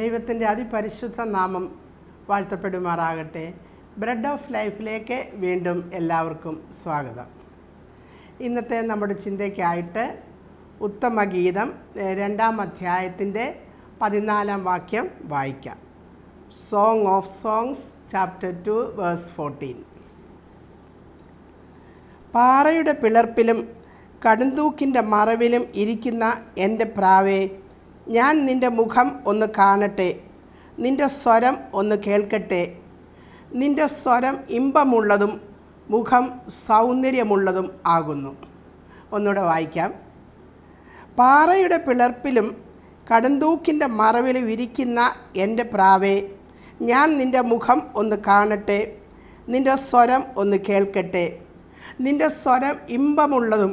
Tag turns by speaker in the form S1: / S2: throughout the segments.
S1: ദൈവത്തിൻ്റെ അതിപരിശുദ്ധ നാമം വാഴ്ത്തപ്പെടുമാറാകട്ടെ ബ്രെഡ് ഓഫ് ലൈഫിലേക്ക് വീണ്ടും എല്ലാവർക്കും സ്വാഗതം ഇന്നത്തെ നമ്മുടെ ചിന്തയ്ക്കായിട്ട് ഉത്തമഗീതം രണ്ടാം അധ്യായത്തിൻ്റെ പതിനാലാം വാക്യം വായിക്കാം Song of Songs chapter two verse fourteen പാറയുടെ പിളർപ്പിലും കടുന്തൂക്കിൻ്റെ മറവിലും ഇരിക്കുന്ന എൻ്റെ പ്രാവേ ഞാൻ നിൻ്റെ മുഖം ഒന്ന് കാണട്ടെ നിൻ്റെ സ്വരം ഒന്ന് കേൾക്കട്ടെ നിൻ്റെ സ്വരം ഇമ്പമുള്ളതും മുഖം സൗന്ദര്യമുള്ളതും ആകുന്നു ഒന്നുകൂടെ വായിക്കാം പാറയുടെ പിളർപ്പിലും കടന്തൂക്കിൻ്റെ മറവിലും ഇരിക്കുന്ന എൻ്റെ പ്രാവേ ഞാൻ നിൻ്റെ മുഖം ഒന്ന് കാണട്ടെ നിൻ്റെ സ്വരം ഒന്ന് കേൾക്കട്ടെ നിൻ്റെ സ്വരം ഇമ്പമുള്ളതും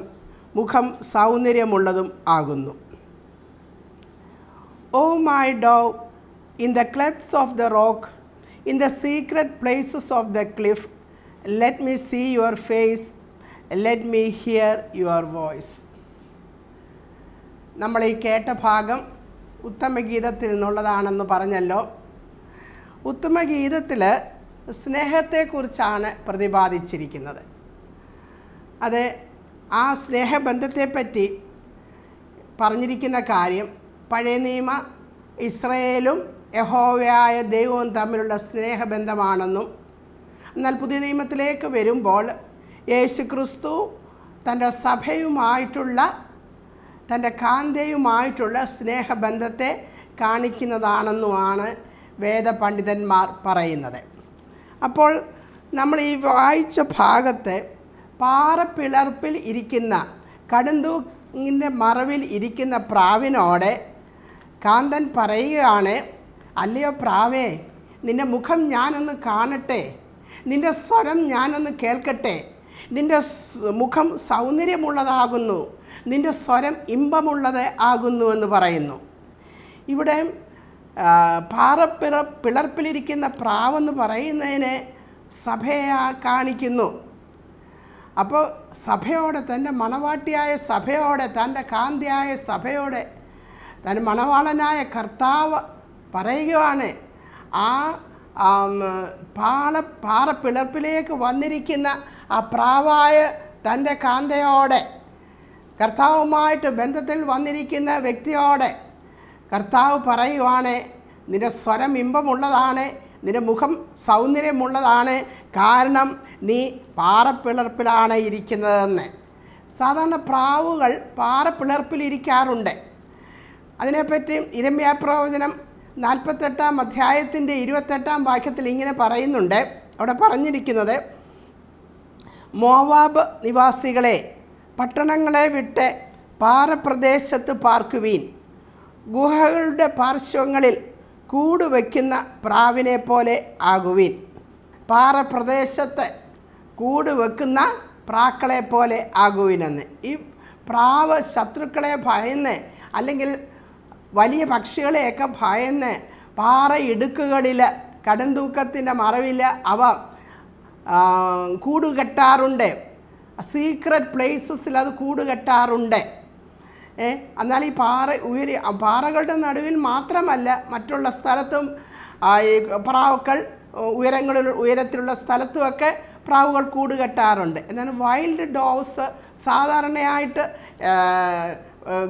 S1: മുഖം സൗന്ദര്യമുള്ളതും ആകുന്നു ഓ oh my dove, in the clefts of the rock, in the secret places of the cliff, let me see your face, let me hear your voice. നമ്മൾ ഈ കേട്ട ഭാഗം ഉത്തമഗീതത്തിൽ നിന്നുള്ളതാണെന്ന് പറഞ്ഞല്ലോ ഉത്തമഗീതത്തിൽ സ്നേഹത്തെക്കുറിച്ചാണ് പ്രതിപാദിച്ചിരിക്കുന്നത് അത് ആ സ്നേഹബന്ധത്തെപ്പറ്റി പറഞ്ഞിരിക്കുന്ന കാര്യം പഴയ നിയമ ഇസ്രയേലും യഹോവയായ ദൈവവും തമ്മിലുള്ള സ്നേഹബന്ധമാണെന്നും എന്നാൽ പുതിയ നിയമത്തിലേക്ക് വരുമ്പോൾ യേശു ക്രിസ്തു തൻ്റെ സഭയുമായിട്ടുള്ള തൻ്റെ കാന്തയുമായിട്ടുള്ള സ്നേഹബന്ധത്തെ കാണിക്കുന്നതാണെന്നുമാണ് വേദപണ്ഡിതന്മാർ പറയുന്നത് അപ്പോൾ നമ്മൾ ഈ വായിച്ച ഭാഗത്തെ പാറപ്പിളർപ്പിൽ ഇരിക്കുന്ന കടുന്തൂങ്ങിൻ്റെ മറവിൽ ഇരിക്കുന്ന പ്രാവിനോടെ കാന്തൻ പറയുകയാണ് അല്ലയോ പ്രാവേ നിൻ്റെ മുഖം ഞാനൊന്ന് കാണട്ടെ നിൻ്റെ സ്വരം ഞാനൊന്ന് കേൾക്കട്ടെ നിൻ്റെ മുഖം സൗന്ദര്യമുള്ളതാകുന്നു നിൻ്റെ സ്വരം ഇമ്പമുള്ളത് ആകുന്നു എന്ന് പറയുന്നു ഇവിടെ പാറപ്പിറ പിളർപ്പിലിരിക്കുന്ന പ്രാവെന്ന് പറയുന്നതിനെ സഭയാ കാണിക്കുന്നു അപ്പോൾ സഭയോടെ തൻ്റെ മണവാട്ടിയായ സഭയോടെ തൻ്റെ കാന്തിയായ സഭയോടെ തന്നെ മണവാളനായ കർത്താവ് പറയുകയാണ് ആ പാള പാറ പിളർപ്പിലേക്ക് വന്നിരിക്കുന്ന ആ പ്രാവായ തൻ്റെ കാന്തയോടെ കർത്താവുമായിട്ട് ബന്ധത്തിൽ വന്നിരിക്കുന്ന വ്യക്തിയോടെ കർത്താവ് പറയുവാണ് നിന്റെ സ്വരം ഇമ്പമുള്ളതാണ് നിന്റെ മുഖം സൗന്ദര്യമുള്ളതാണ് കാരണം നീ പാറപ്പിളർപ്പിലാണ് ഇരിക്കുന്നതെന്ന് സാധാരണ പ്രാവുകൾ പാറപ്പിളർപ്പിലിരിക്കാറുണ്ട് അതിനെപ്പറ്റി ഇരമ്യാപ്രവചനം നാൽപ്പത്തെട്ടാം അധ്യായത്തിൻ്റെ ഇരുപത്തെട്ടാം വാക്യത്തിൽ ഇങ്ങനെ പറയുന്നുണ്ട് അവിടെ പറഞ്ഞിരിക്കുന്നത് മോവാബ് നിവാസികളെ പട്ടണങ്ങളെ വിട്ട് പാറപ്രദേശത്ത് പാർക്കുവീൻ ഗുഹകളുടെ പാർശ്വങ്ങളിൽ കൂടുവയ്ക്കുന്ന പ്രാവിനെ പോലെ ആകുവീൻ പാറപ്രദേശത്ത് കൂടുവെക്കുന്ന പ്രാക്കളെ പോലെ ആകുവിനെന്ന് ഈ പ്രാവ് ശത്രുക്കളെ ഭയന്ന് അല്ലെങ്കിൽ വലിയ പക്ഷികളെയൊക്കെ ഭയന്ന് പാറയിടുക്കുകളിൽ കടുംതൂക്കത്തിൻ്റെ മറവിൽ അവ കൂടുകെട്ടാറുണ്ട് സീക്രട്ട് പ്ലേസസിൽ അത് കൂടുകെട്ടാറുണ്ട് ഏ എന്നാൽ ഈ പാറ ഉയരി പാറകളുടെ നടുവിൽ മാത്രമല്ല മറ്റുള്ള സ്ഥലത്തും ഈ പ്രാവുക്കൾ ഉയരങ്ങളിൽ ഉയരത്തിലുള്ള സ്ഥലത്തുമൊക്കെ പ്രാവുകൾ കൂടുകെട്ടാറുണ്ട് എന്നാൽ വൈൽഡ് ഡോവ്സ് സാധാരണയായിട്ട്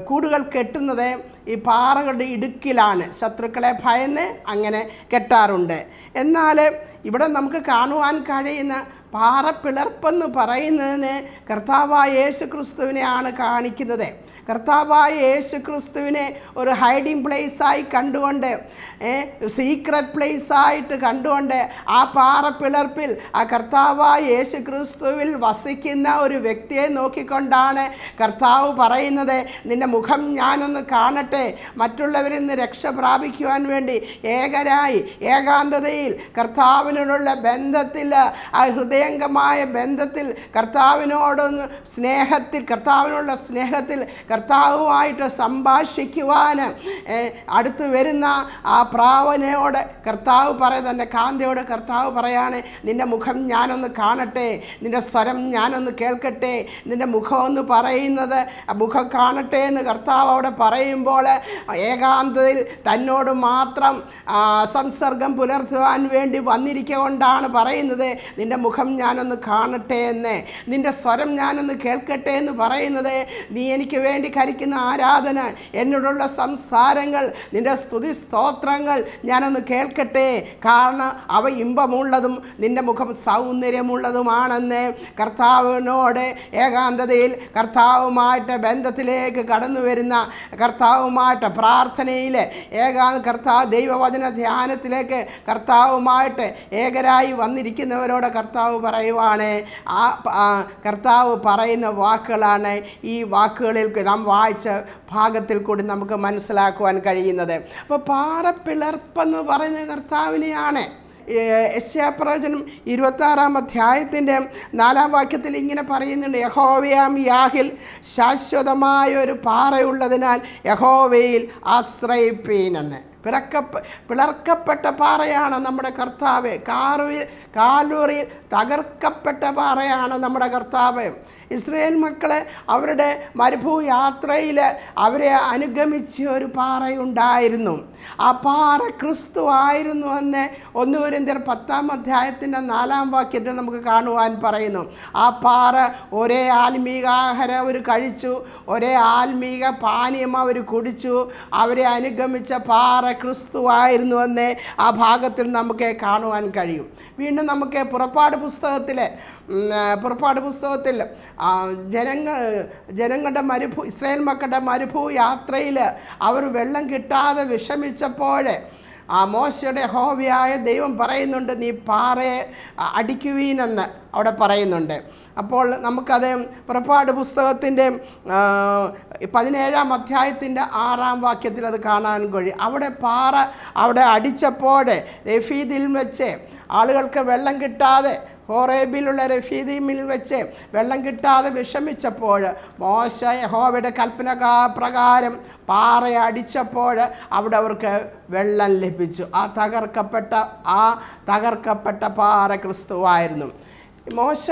S1: കൂടുകൾ കെട്ടുന്നത് ഈ പാറകളുടെ ഇടുക്കിലാണ് ശത്രുക്കളെ ഭയന്ന് അങ്ങനെ കെട്ടാറുണ്ട് എന്നാൽ ഇവിടെ നമുക്ക് കാണുവാൻ കഴിയുന്ന പാറപ്പിളർപ്പെന്ന് പറയുന്നതിന് കർത്താവായ യേശു ക്രിസ്തുവിനെയാണ് കാണിക്കുന്നത് കർത്താവായ യേശു ക്രിസ്തുവിനെ ഒരു ഹൈഡിങ് പ്ലേസായി കണ്ടുകൊണ്ട് സീക്രട്ട് പ്ലേസായിട്ട് കണ്ടുകൊണ്ട് ആ പാറപ്പിളർപ്പിൽ ആ കർത്താവായ യേശു ക്രിസ്തുവിൽ വസിക്കുന്ന ഒരു വ്യക്തിയെ നോക്കിക്കൊണ്ടാണ് കർത്താവ് പറയുന്നത് നിന്റെ മുഖം ഞാനൊന്ന് കാണട്ടെ മറ്റുള്ളവരിൽ നിന്ന് രക്ഷ പ്രാപിക്കുവാൻ വേണ്ടി ഏകരായി ഏകാന്തതയിൽ കർത്താവിനോടുള്ള ബന്ധത്തിൽ ആ ഹൃദയംഗമായ ബന്ധത്തിൽ കർത്താവിനോടൊന്ന് സ്നേഹത്തിൽ കർത്താവിനുള്ള സ്നേഹത്തിൽ കർത്താവുമായിട്ട് സംഭാഷിക്കുവാൻ അടുത്ത് വരുന്ന ആ പ്രാവനയോട് കർത്താവ് പറയ തൻ്റെ കാന്തയോട് കർത്താവ് പറയാണ് നിൻ്റെ മുഖം ഞാനൊന്ന് കാണട്ടെ നിൻ്റെ സ്വരം ഞാനൊന്ന് കേൾക്കട്ടെ നിൻ്റെ മുഖം പറയുന്നത് മുഖം കാണട്ടെ എന്ന് കർത്താവ് അവിടെ പറയുമ്പോൾ ഏകാന്തതയിൽ തന്നോട് മാത്രം സംസർഗം പുലർത്തുവാൻ വേണ്ടി വന്നിരിക്കൊണ്ടാണ് പറയുന്നത് നിൻ്റെ മുഖം ഞാനൊന്ന് കാണട്ടെ എന്ന് നിൻ്റെ സ്വരം ഞാനൊന്ന് കേൾക്കട്ടെ എന്ന് പറയുന്നത് നീ എനിക്ക് വേണ്ടി വേണ്ടി കരിക്കുന്ന ആരാധന എന്നോടുള്ള സംസാരങ്ങൾ നിൻ്റെ സ്തുതി സ്തോത്രങ്ങൾ ഞാനൊന്ന് കേൾക്കട്ടെ കാരണം അവ ഇമ്പമുള്ളതും നിൻ്റെ മുഖം സൗന്ദര്യമുള്ളതുമാണെന്ന് കർത്താവിനോട് ഏകാന്തതയിൽ കർത്താവുമായിട്ട് ബന്ധത്തിലേക്ക് കടന്നു വരുന്ന കർത്താവുമായിട്ട് പ്രാർത്ഥനയിൽ ഏകാ കർത്താവ് ദൈവവചന ധ്യാനത്തിലേക്ക് കർത്താവുമായിട്ട് ഏകരായി വന്നിരിക്കുന്നവരോട് കർത്താവ് പറയുവാണ് ആ കർത്താവ് പറയുന്ന വാക്കുകളാണ് ഈ വാക്കുകളിൽ നാം വായിച്ച ഭാഗത്തിൽ കൂടി നമുക്ക് മനസ്സിലാക്കുവാൻ കഴിയുന്നത് അപ്പോൾ പാറപ്പിളർപ്പെന്ന് പറയുന്ന കർത്താവിനെയാണ് യശ്യാപ്രവചനം ഇരുപത്താറാം അധ്യായത്തിൻ്റെ നാലാം വാക്യത്തിൽ ഇങ്ങനെ പറയുന്നുണ്ട് യഹോവയാം യാഹിൽ ശാശ്വതമായ ഒരു പാറയുള്ളതിനാൽ യഹോവയിൽ ആശ്രയിപ്പീനെന്ന് പിറക്കപ്പ പിളർക്കപ്പെട്ട പാറയാണ് നമ്മുടെ കർത്താവ് കാറു കാലൂറിയിൽ തകർക്കപ്പെട്ട പാറയാണ് നമ്മുടെ കർത്താവ് ഇസ്രയേൽ മക്കളെ അവരുടെ മരുഭൂ യാത്രയിൽ അവരെ അനുഗമിച്ച ഒരു പാറയുണ്ടായിരുന്നു ആ പാറ ക്രിസ്തു ആയിരുന്നു എന്ന് ഒന്നുപുരന്തർ പത്താം അധ്യായത്തിൻ്റെ നാലാം വാക്യത്തിൽ നമുക്ക് കാണുവാൻ പറയുന്നു ആ പാറ ഒരേ ആത്മീക ആഹാരം അവർ കഴിച്ചു ഒരേ ആത്മീക പാനീയം അവർ കുടിച്ചു അവരെ അനുഗമിച്ച പാറ ക്രിസ്തുവായിരുന്നു എന്ന് ആ ഭാഗത്തിൽ നമുക്ക് കാണുവാൻ കഴിയും വീണ്ടും നമുക്ക് പുറപ്പാട് പുസ്തകത്തിൽ പുറപ്പാട് പുസ്തകത്തിൽ ജനങ്ങൾ ജനങ്ങളുടെ മരുഭൂ ഇസ്രായേൽ മക്കളുടെ മരുഭൂ യാത്രയിൽ അവർ വെള്ളം കിട്ടാതെ വിഷമിച്ചപ്പോൾ ആ മോശയുടെ ഹോബിയായ ദൈവം പറയുന്നുണ്ട് നീ പാറയെ അടിക്കുവീനെന്ന് അവിടെ പറയുന്നുണ്ട് അപ്പോൾ നമുക്കത് പുറപ്പാട് പുസ്തകത്തിൻ്റെ പതിനേഴാം അധ്യായത്തിൻ്റെ ആറാം വാക്യത്തിൽ അത് കാണാൻ കഴിയും അവിടെ പാറ അവിടെ അടിച്ചപ്പോഴേ രഫീദിൽ വെച്ച് ആളുകൾക്ക് വെള്ളം കിട്ടാതെ ഹോറേബിലുള്ള റഫീദീമിൽ വെച്ച് വെള്ളം കിട്ടാതെ വിഷമിച്ചപ്പോൾ മോശ യഹോവയുടെ കൽപ്പന പ്രകാരം പാറ അടിച്ചപ്പോൾ അവിടെ അവർക്ക് വെള്ളം ലഭിച്ചു ആ തകർക്കപ്പെട്ട ആ തകർക്കപ്പെട്ട പാറ ക്രിസ്തുവായിരുന്നു മോശ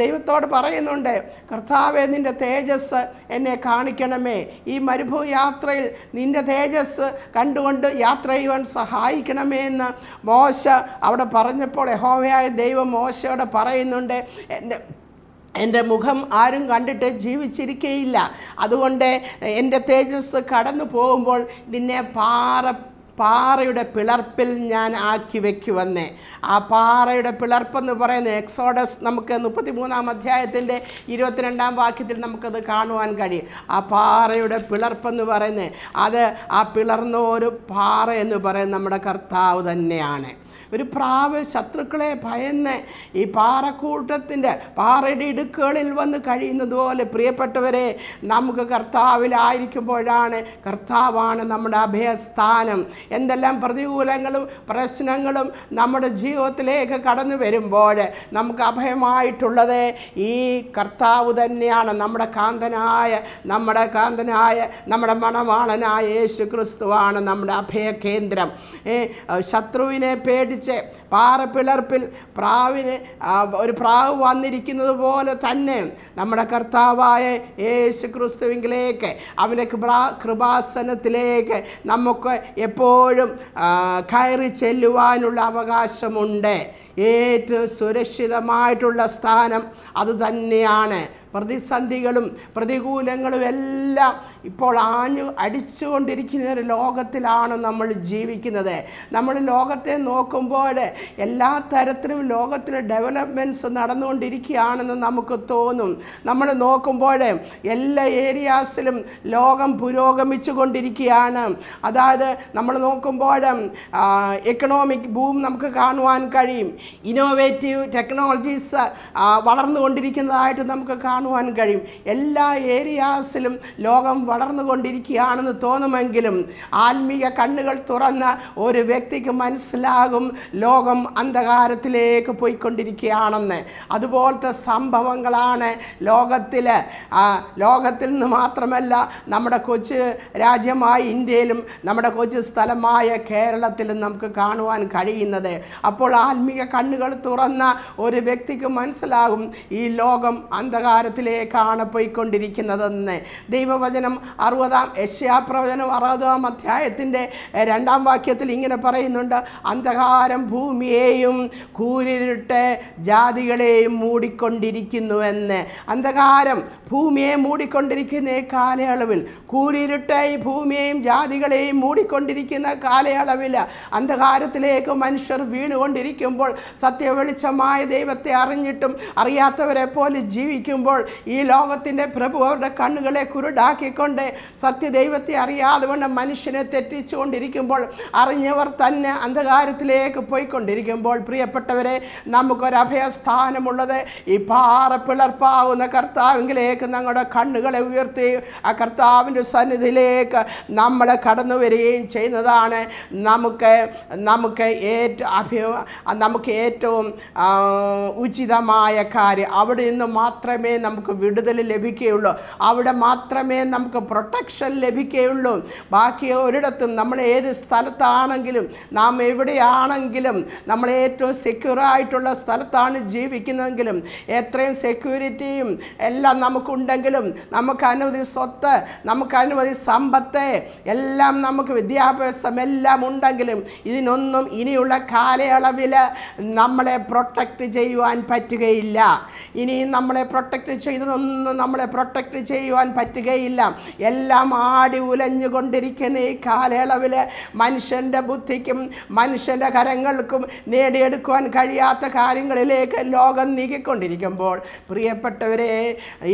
S1: ദൈവത്തോട് പറയുന്നുണ്ട് കർത്താവെ നിൻ്റെ തേജസ് എന്നെ കാണിക്കണമേ ഈ മരുഭൂ യാത്രയിൽ നിൻ്റെ തേജസ് കണ്ടുകൊണ്ട് യാത്ര ചെയ്യുവാൻ സഹായിക്കണമേ എന്ന് മോശ അവിടെ പറഞ്ഞപ്പോൾ യഹോവയായ ദൈവം മോശയോട് പറയുന്നുണ്ട് എൻ്റെ എൻ്റെ മുഖം ആരും കണ്ടിട്ട് ജീവിച്ചിരിക്കേയില്ല അതുകൊണ്ട് എൻ്റെ തേജസ് കടന്നു പോകുമ്പോൾ നിന്നെ പാറ പാറയുടെ പിളർപ്പിൽ ഞാൻ ആക്കി വയ്ക്കുവെന്നേ ആ പാറയുടെ പിളർപ്പെന്ന് പറയുന്ന എക്സോഡസ് നമുക്ക് മുപ്പത്തി മൂന്നാം അധ്യായത്തിൻ്റെ ഇരുപത്തിരണ്ടാം വാക്യത്തിൽ നമുക്കത് കാണുവാൻ കഴിയും ആ പാറയുടെ പിളർപ്പെന്ന് പറയുന്നത് അത് ആ പിളർന്ന ഒരു പാറ എന്ന് പറയുന്ന നമ്മുടെ കർത്താവ് തന്നെയാണ് ഒരു പ്രാവ് ശത്രുക്കളെ ഭയന്ന് ഈ പാറക്കൂട്ടത്തിൻ്റെ പാറയുടെ ഇടുക്കുകളിൽ വന്ന് കഴിയുന്നതുപോലെ പ്രിയപ്പെട്ടവരെ നമുക്ക് കർത്താവിലായിരിക്കുമ്പോഴാണ് കർത്താവാണ് നമ്മുടെ അഭയസ്ഥാനം എന്തെല്ലാം പ്രതികൂലങ്ങളും പ്രശ്നങ്ങളും നമ്മുടെ ജീവിതത്തിലേക്ക് കടന്നു വരുമ്പോൾ നമുക്ക് അഭയമായിട്ടുള്ളത് ഈ കർത്താവ് തന്നെയാണ് നമ്മുടെ കാന്തനായ നമ്മുടെ കാന്തനായ നമ്മുടെ മണവാളനായ യേശു ക്രിസ്തുവാണ് നമ്മുടെ അഭയകേന്ദ്രം ശത്രുവിനെ പേടി പിടിച്ച് പാറപ്പിളർപ്പിൽ പ്രാവിന് ഒരു പ്രാവ് വന്നിരിക്കുന്നത് പോലെ തന്നെ നമ്മുടെ കർത്താവായ യേശു ക്രിസ്തുവിങ്കിലേക്ക് അവൻ്റെ കൃപാ കൃപാസനത്തിലേക്ക് നമുക്ക് എപ്പോഴും കയറി ചെല്ലുവാനുള്ള അവകാശമുണ്ട് ഏറ്റവും സുരക്ഷിതമായിട്ടുള്ള സ്ഥാനം അത് തന്നെയാണ് പ്രതിസന്ധികളും പ്രതികൂലങ്ങളും എല്ലാം ഇപ്പോൾ ആഞ്ഞു അടിച്ചുകൊണ്ടിരിക്കുന്ന ഒരു ലോകത്തിലാണ് നമ്മൾ ജീവിക്കുന്നത് നമ്മൾ ലോകത്തെ നോക്കുമ്പോൾ എല്ലാ തരത്തിലും ലോകത്തിൽ ഡെവലപ്മെൻറ്റ്സ് നടന്നുകൊണ്ടിരിക്കുകയാണെന്ന് നമുക്ക് തോന്നും നമ്മൾ നോക്കുമ്പോൾ എല്ലാ ഏരിയാസിലും ലോകം പുരോഗമിച്ചു കൊണ്ടിരിക്കുകയാണ് അതായത് നമ്മൾ നോക്കുമ്പോൾ എക്കണോമിക് ബൂം നമുക്ക് കാണുവാൻ കഴിയും ഇന്നോവേറ്റീവ് ടെക്നോളജീസ് വളർന്നുകൊണ്ടിരിക്കുന്നതായിട്ട് നമുക്ക് കാണുവാൻ കഴിയും എല്ലാ ഏരിയാസിലും ലോകം വളർന്നുകൊണ്ടിരിക്കുകയാണെന്ന് തോന്നുമെങ്കിലും ആത്മീയ കണ്ണുകൾ തുറന്ന ഒരു വ്യക്തിക്ക് മനസ്സിലാകും ലോകം അന്ധകാരത്തിലേക്ക് പോയിക്കൊണ്ടിരിക്കുകയാണെന്ന് അതുപോലത്തെ സംഭവങ്ങളാണ് ലോകത്തിൽ ലോകത്തിൽ നിന്ന് മാത്രമല്ല നമ്മുടെ കൊച്ചു രാജ്യമായ ഇന്ത്യയിലും നമ്മുടെ കൊച്ചു സ്ഥലമായ കേരളത്തിലും നമുക്ക് കാണുവാൻ കഴിയുന്നത് അപ്പോൾ ആത്മീയ കണ്ണുകൾ തുറന്ന ഒരു വ്യക്തിക്ക് മനസ്സിലാകും ഈ ലോകം അന്ധകാരത്തിലേക്കാണ് പോയിക്കൊണ്ടിരിക്കുന്നതെന്ന് ദൈവവചനം അറുപതാം യശ്യാപ്രവചനം അറുപതാം അധ്യായത്തിൻ്റെ രണ്ടാം വാക്യത്തിൽ ഇങ്ങനെ പറയുന്നുണ്ട് അന്ധകാരം ഭൂമിയെയും കൂരിരുട്ട് ജാതികളെയും മൂടിക്കൊണ്ടിരിക്കുന്നുവെന്ന് അന്ധകാരം ഭൂമിയെ മൂടിക്കൊണ്ടിരിക്കുന്ന കാലയളവിൽ കൂരിരുട്ട് ഈ ഭൂമിയെയും ജാതികളെയും മൂടിക്കൊണ്ടിരിക്കുന്ന കാലയളവിൽ അന്ധകാരത്തിലേക്ക് മനുഷ്യർ വീണുകൊണ്ടിരിക്കുമ്പോൾ സത്യവെളിച്ചമായ ദൈവത്തെ അറിഞ്ഞിട്ടും അറിയാത്തവരെ പോലെ ജീവിക്കുമ്പോൾ ഈ ലോകത്തിൻ്റെ പ്രഭു അവരുടെ കണ്ണുകളെ കുരുടാക്കിക്കൊണ്ട് അതുകൊണ്ട് സത്യദൈവത്തെ അറിയാതെ കൊണ്ട് മനുഷ്യനെ തെറ്റിച്ചുകൊണ്ടിരിക്കുമ്പോൾ അറിഞ്ഞവർ തന്നെ അന്ധകാരത്തിലേക്ക് പോയിക്കൊണ്ടിരിക്കുമ്പോൾ പ്രിയപ്പെട്ടവരെ നമുക്കൊരഭയസ്ഥാനമുള്ളത് ഈ പാറ പിളർപ്പാവുന്ന കർത്താവിലേക്ക് ഞങ്ങളുടെ കണ്ണുകളെ ഉയർത്തി ആ കർത്താവിൻ്റെ സന്നിധിയിലേക്ക് നമ്മൾ കടന്നു വരികയും ചെയ്യുന്നതാണ് നമുക്ക് നമുക്ക് ഏറ്റവും അഭി നമുക്ക് ഏറ്റവും ഉചിതമായ കാര്യം അവിടെ നിന്ന് മാത്രമേ നമുക്ക് വിടുതൽ ലഭിക്കുകയുള്ളൂ അവിടെ മാത്രമേ നമുക്ക് നമുക്ക് പ്രൊട്ടക്ഷൻ ലഭിക്കുകയുള്ളൂ ബാക്കി ഒരിടത്തും നമ്മൾ ഏത് സ്ഥലത്താണെങ്കിലും നാം എവിടെയാണെങ്കിലും നമ്മൾ ഏറ്റവും സെക്യൂറായിട്ടുള്ള സ്ഥലത്താണ് ജീവിക്കുന്നതെങ്കിലും എത്രയും സെക്യൂരിറ്റിയും എല്ലാം നമുക്കുണ്ടെങ്കിലും നമുക്ക് അനവധി സ്വത്ത് നമുക്ക് അനവധി സമ്പത്ത് എല്ലാം നമുക്ക് വിദ്യാഭ്യാസം എല്ലാം ഉണ്ടെങ്കിലും ഇതിനൊന്നും ഇനിയുള്ള കാലയളവിൽ നമ്മളെ പ്രൊട്ടക്റ്റ് ചെയ്യുവാൻ പറ്റുകയില്ല ഇനിയും നമ്മളെ പ്രൊട്ടക്റ്റ് ചെയ്തതൊന്നും നമ്മളെ പ്രൊട്ടക്റ്റ് ചെയ്യുവാൻ പറ്റുകയില്ല എല്ലാം ആടി ഉലഞ്ഞുകൊണ്ടിരിക്കുന്ന ഈ കാലയളവിൽ മനുഷ്യൻ്റെ ബുദ്ധിക്കും മനുഷ്യൻ്റെ കരങ്ങൾക്കും നേടിയെടുക്കുവാൻ കഴിയാത്ത കാര്യങ്ങളിലേക്ക് ലോകം നീക്കിക്കൊണ്ടിരിക്കുമ്പോൾ പ്രിയപ്പെട്ടവരെ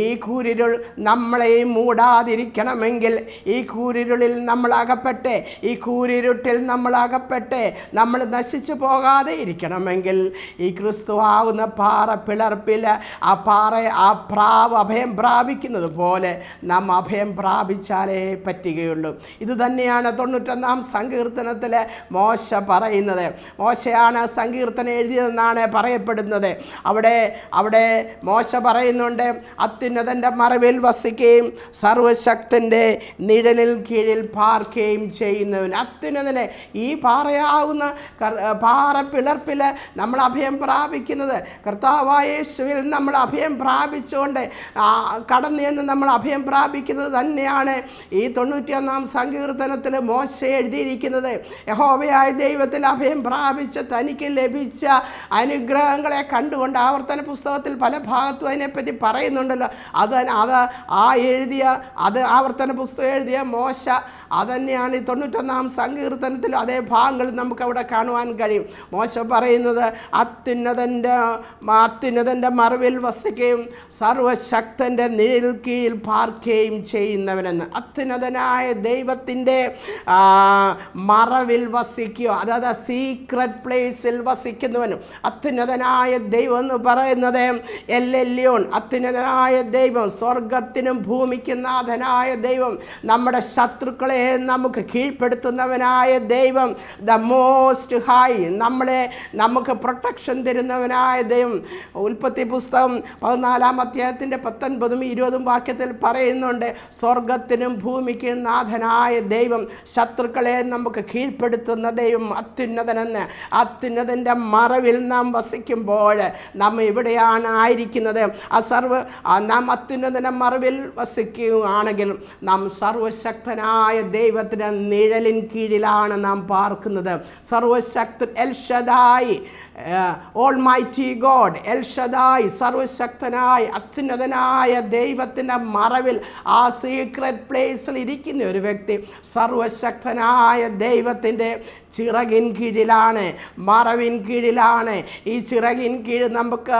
S1: ഈ കൂരിരുൾ നമ്മളെ മൂടാതിരിക്കണമെങ്കിൽ ഈ കൂരിരുളിൽ നമ്മളകപ്പെട്ടെ ഈ കൂരിരുട്ടിൽ നമ്മളകപ്പെട്ടെ നമ്മൾ നശിച്ചു പോകാതെ ഇരിക്കണമെങ്കിൽ ഈ ക്രിസ്തു ആകുന്ന പാറ പിളർപ്പിൽ ആ പാറ ആ പ്രാവ് അഭയം പ്രാപിക്കുന്നത് പോലെ നാം അഭയം പ്രാപിച്ചാലേ പറ്റുകയുള്ളൂ ഇത് തന്നെയാണ് തൊണ്ണൂറ്റൊന്നാം സങ്കീർത്തനത്തിൽ മോശ പറയുന്നത് മോശയാണ് സങ്കീർത്തനം എഴുതിയതെന്നാണ് പറയപ്പെടുന്നത് അവിടെ അവിടെ മോശ പറയുന്നുണ്ട് അത്യുന്നതൻ്റെ മറവിൽ വസിക്കുകയും സർവശക്തൻ്റെ നിഴലിൽ കീഴിൽ പാർക്കുകയും ചെയ്യുന്നവൻ അത്യുന്നതനെ ഈ പാറയാവുന്ന പാറ പിളർപ്പിൽ നമ്മൾ അഭയം പ്രാപിക്കുന്നത് കർത്താവായ യേശുവിൽ നമ്മൾ അഭയം പ്രാപിച്ചുകൊണ്ട് കടന്നു എന്ന് നമ്മൾ അഭയം പ്രാപിക്കുന്നത് തന്നെ തന്നെയാണ് ഈ ഒന്നാം സങ്കീർത്തനത്തിൽ മോശ എഴുതിയിരിക്കുന്നത് യഹോവയായ ദൈവത്തിൽ അഭയം പ്രാപിച്ച് തനിക്ക് ലഭിച്ച അനുഗ്രഹങ്ങളെ കണ്ടുകൊണ്ട് ആവർത്തന പുസ്തകത്തിൽ പല ഭാഗത്തും അതിനെപ്പറ്റി പറയുന്നുണ്ടല്ലോ അത് അത് ആ എഴുതിയ അത് ആവർത്തന പുസ്തകം എഴുതിയ മോശ അതന്നെയാണ് ഈ തൊണ്ണൂറ്റൊന്നാം സങ്കീർത്തനത്തിലും അതേ ഭാഗങ്ങൾ നമുക്കവിടെ കാണുവാൻ കഴിയും മോശ പറയുന്നത് അത്യുന്നതൻ്റെ അത്യുന്നതൻ്റെ മറവിൽ വസിക്കുകയും സർവശക്തൻ്റെ നിഴൽ കീഴിൽ പാർക്കുകയും ചെയ്യുന്നവനെന്ന് അത്യുന്നതനായ ദൈവത്തിൻ്റെ മറവിൽ വസിക്കുക അതായത് സീക്രട്ട് പ്ലേസിൽ വസിക്കുന്നവനും അത്യുന്നതനായ ദൈവം എന്ന് പറയുന്നത് എൽ എല്ലിയോൺ അത്യുന്നതനായ ദൈവം സ്വർഗത്തിനും ഭൂമിക്കും നാഥനായ ദൈവം നമ്മുടെ ശത്രുക്കളെ നമുക്ക് കീഴ്പ്പെടുത്തുന്നവനായ ദൈവം ദ മോസ്റ്റ് ഹൈ നമ്മളെ നമുക്ക് പ്രൊട്ടക്ഷൻ തരുന്നവനായ ദൈവം ഉൽപ്പത്തി പുസ്തകം പതിനാലാം അധ്യായത്തിൻ്റെ പത്തൊൻപതും ഇരുപതും വാക്യത്തിൽ പറയുന്നുണ്ട് സ്വർഗത്തിനും ഭൂമിക്കും നാഥനായ ദൈവം ശത്രുക്കളെ നമുക്ക് കീഴ്പ്പെടുത്തുന്ന ദൈവം അത്യുന്നതനെന്ന് അത്യുന്നതൻ്റെ മറവിൽ നാം വസിക്കുമ്പോൾ നാം ഇവിടെയാണ് ആയിരിക്കുന്നത് ആ സർവ നാം അത്യുന്നതൻ്റെ മറവിൽ വസിക്കുകയാണെങ്കിൽ നാം സർവശക്തനായ ദൈവത്തിൻ്റെ നിഴലിൻ കീഴിലാണ് നാം പാർക്കുന്നത് സർവശക്ത El Shaddai almighty God El Shaddai സർവശക്തനായി അത്യുന്നതനായ ദൈവത്തിൻ്റെ മറവിൽ ആ സീക്രട്ട് പ്ലേസിൽ ഇരിക്കുന്ന ഒരു വ്യക്തി സർവശക്തനായ ദൈവത്തിൻ്റെ ചിറകിൻ കീഴിലാണ് മറവിൻ കീഴിലാണ് ഈ ചിറകിൻ കീഴ് നമുക്ക്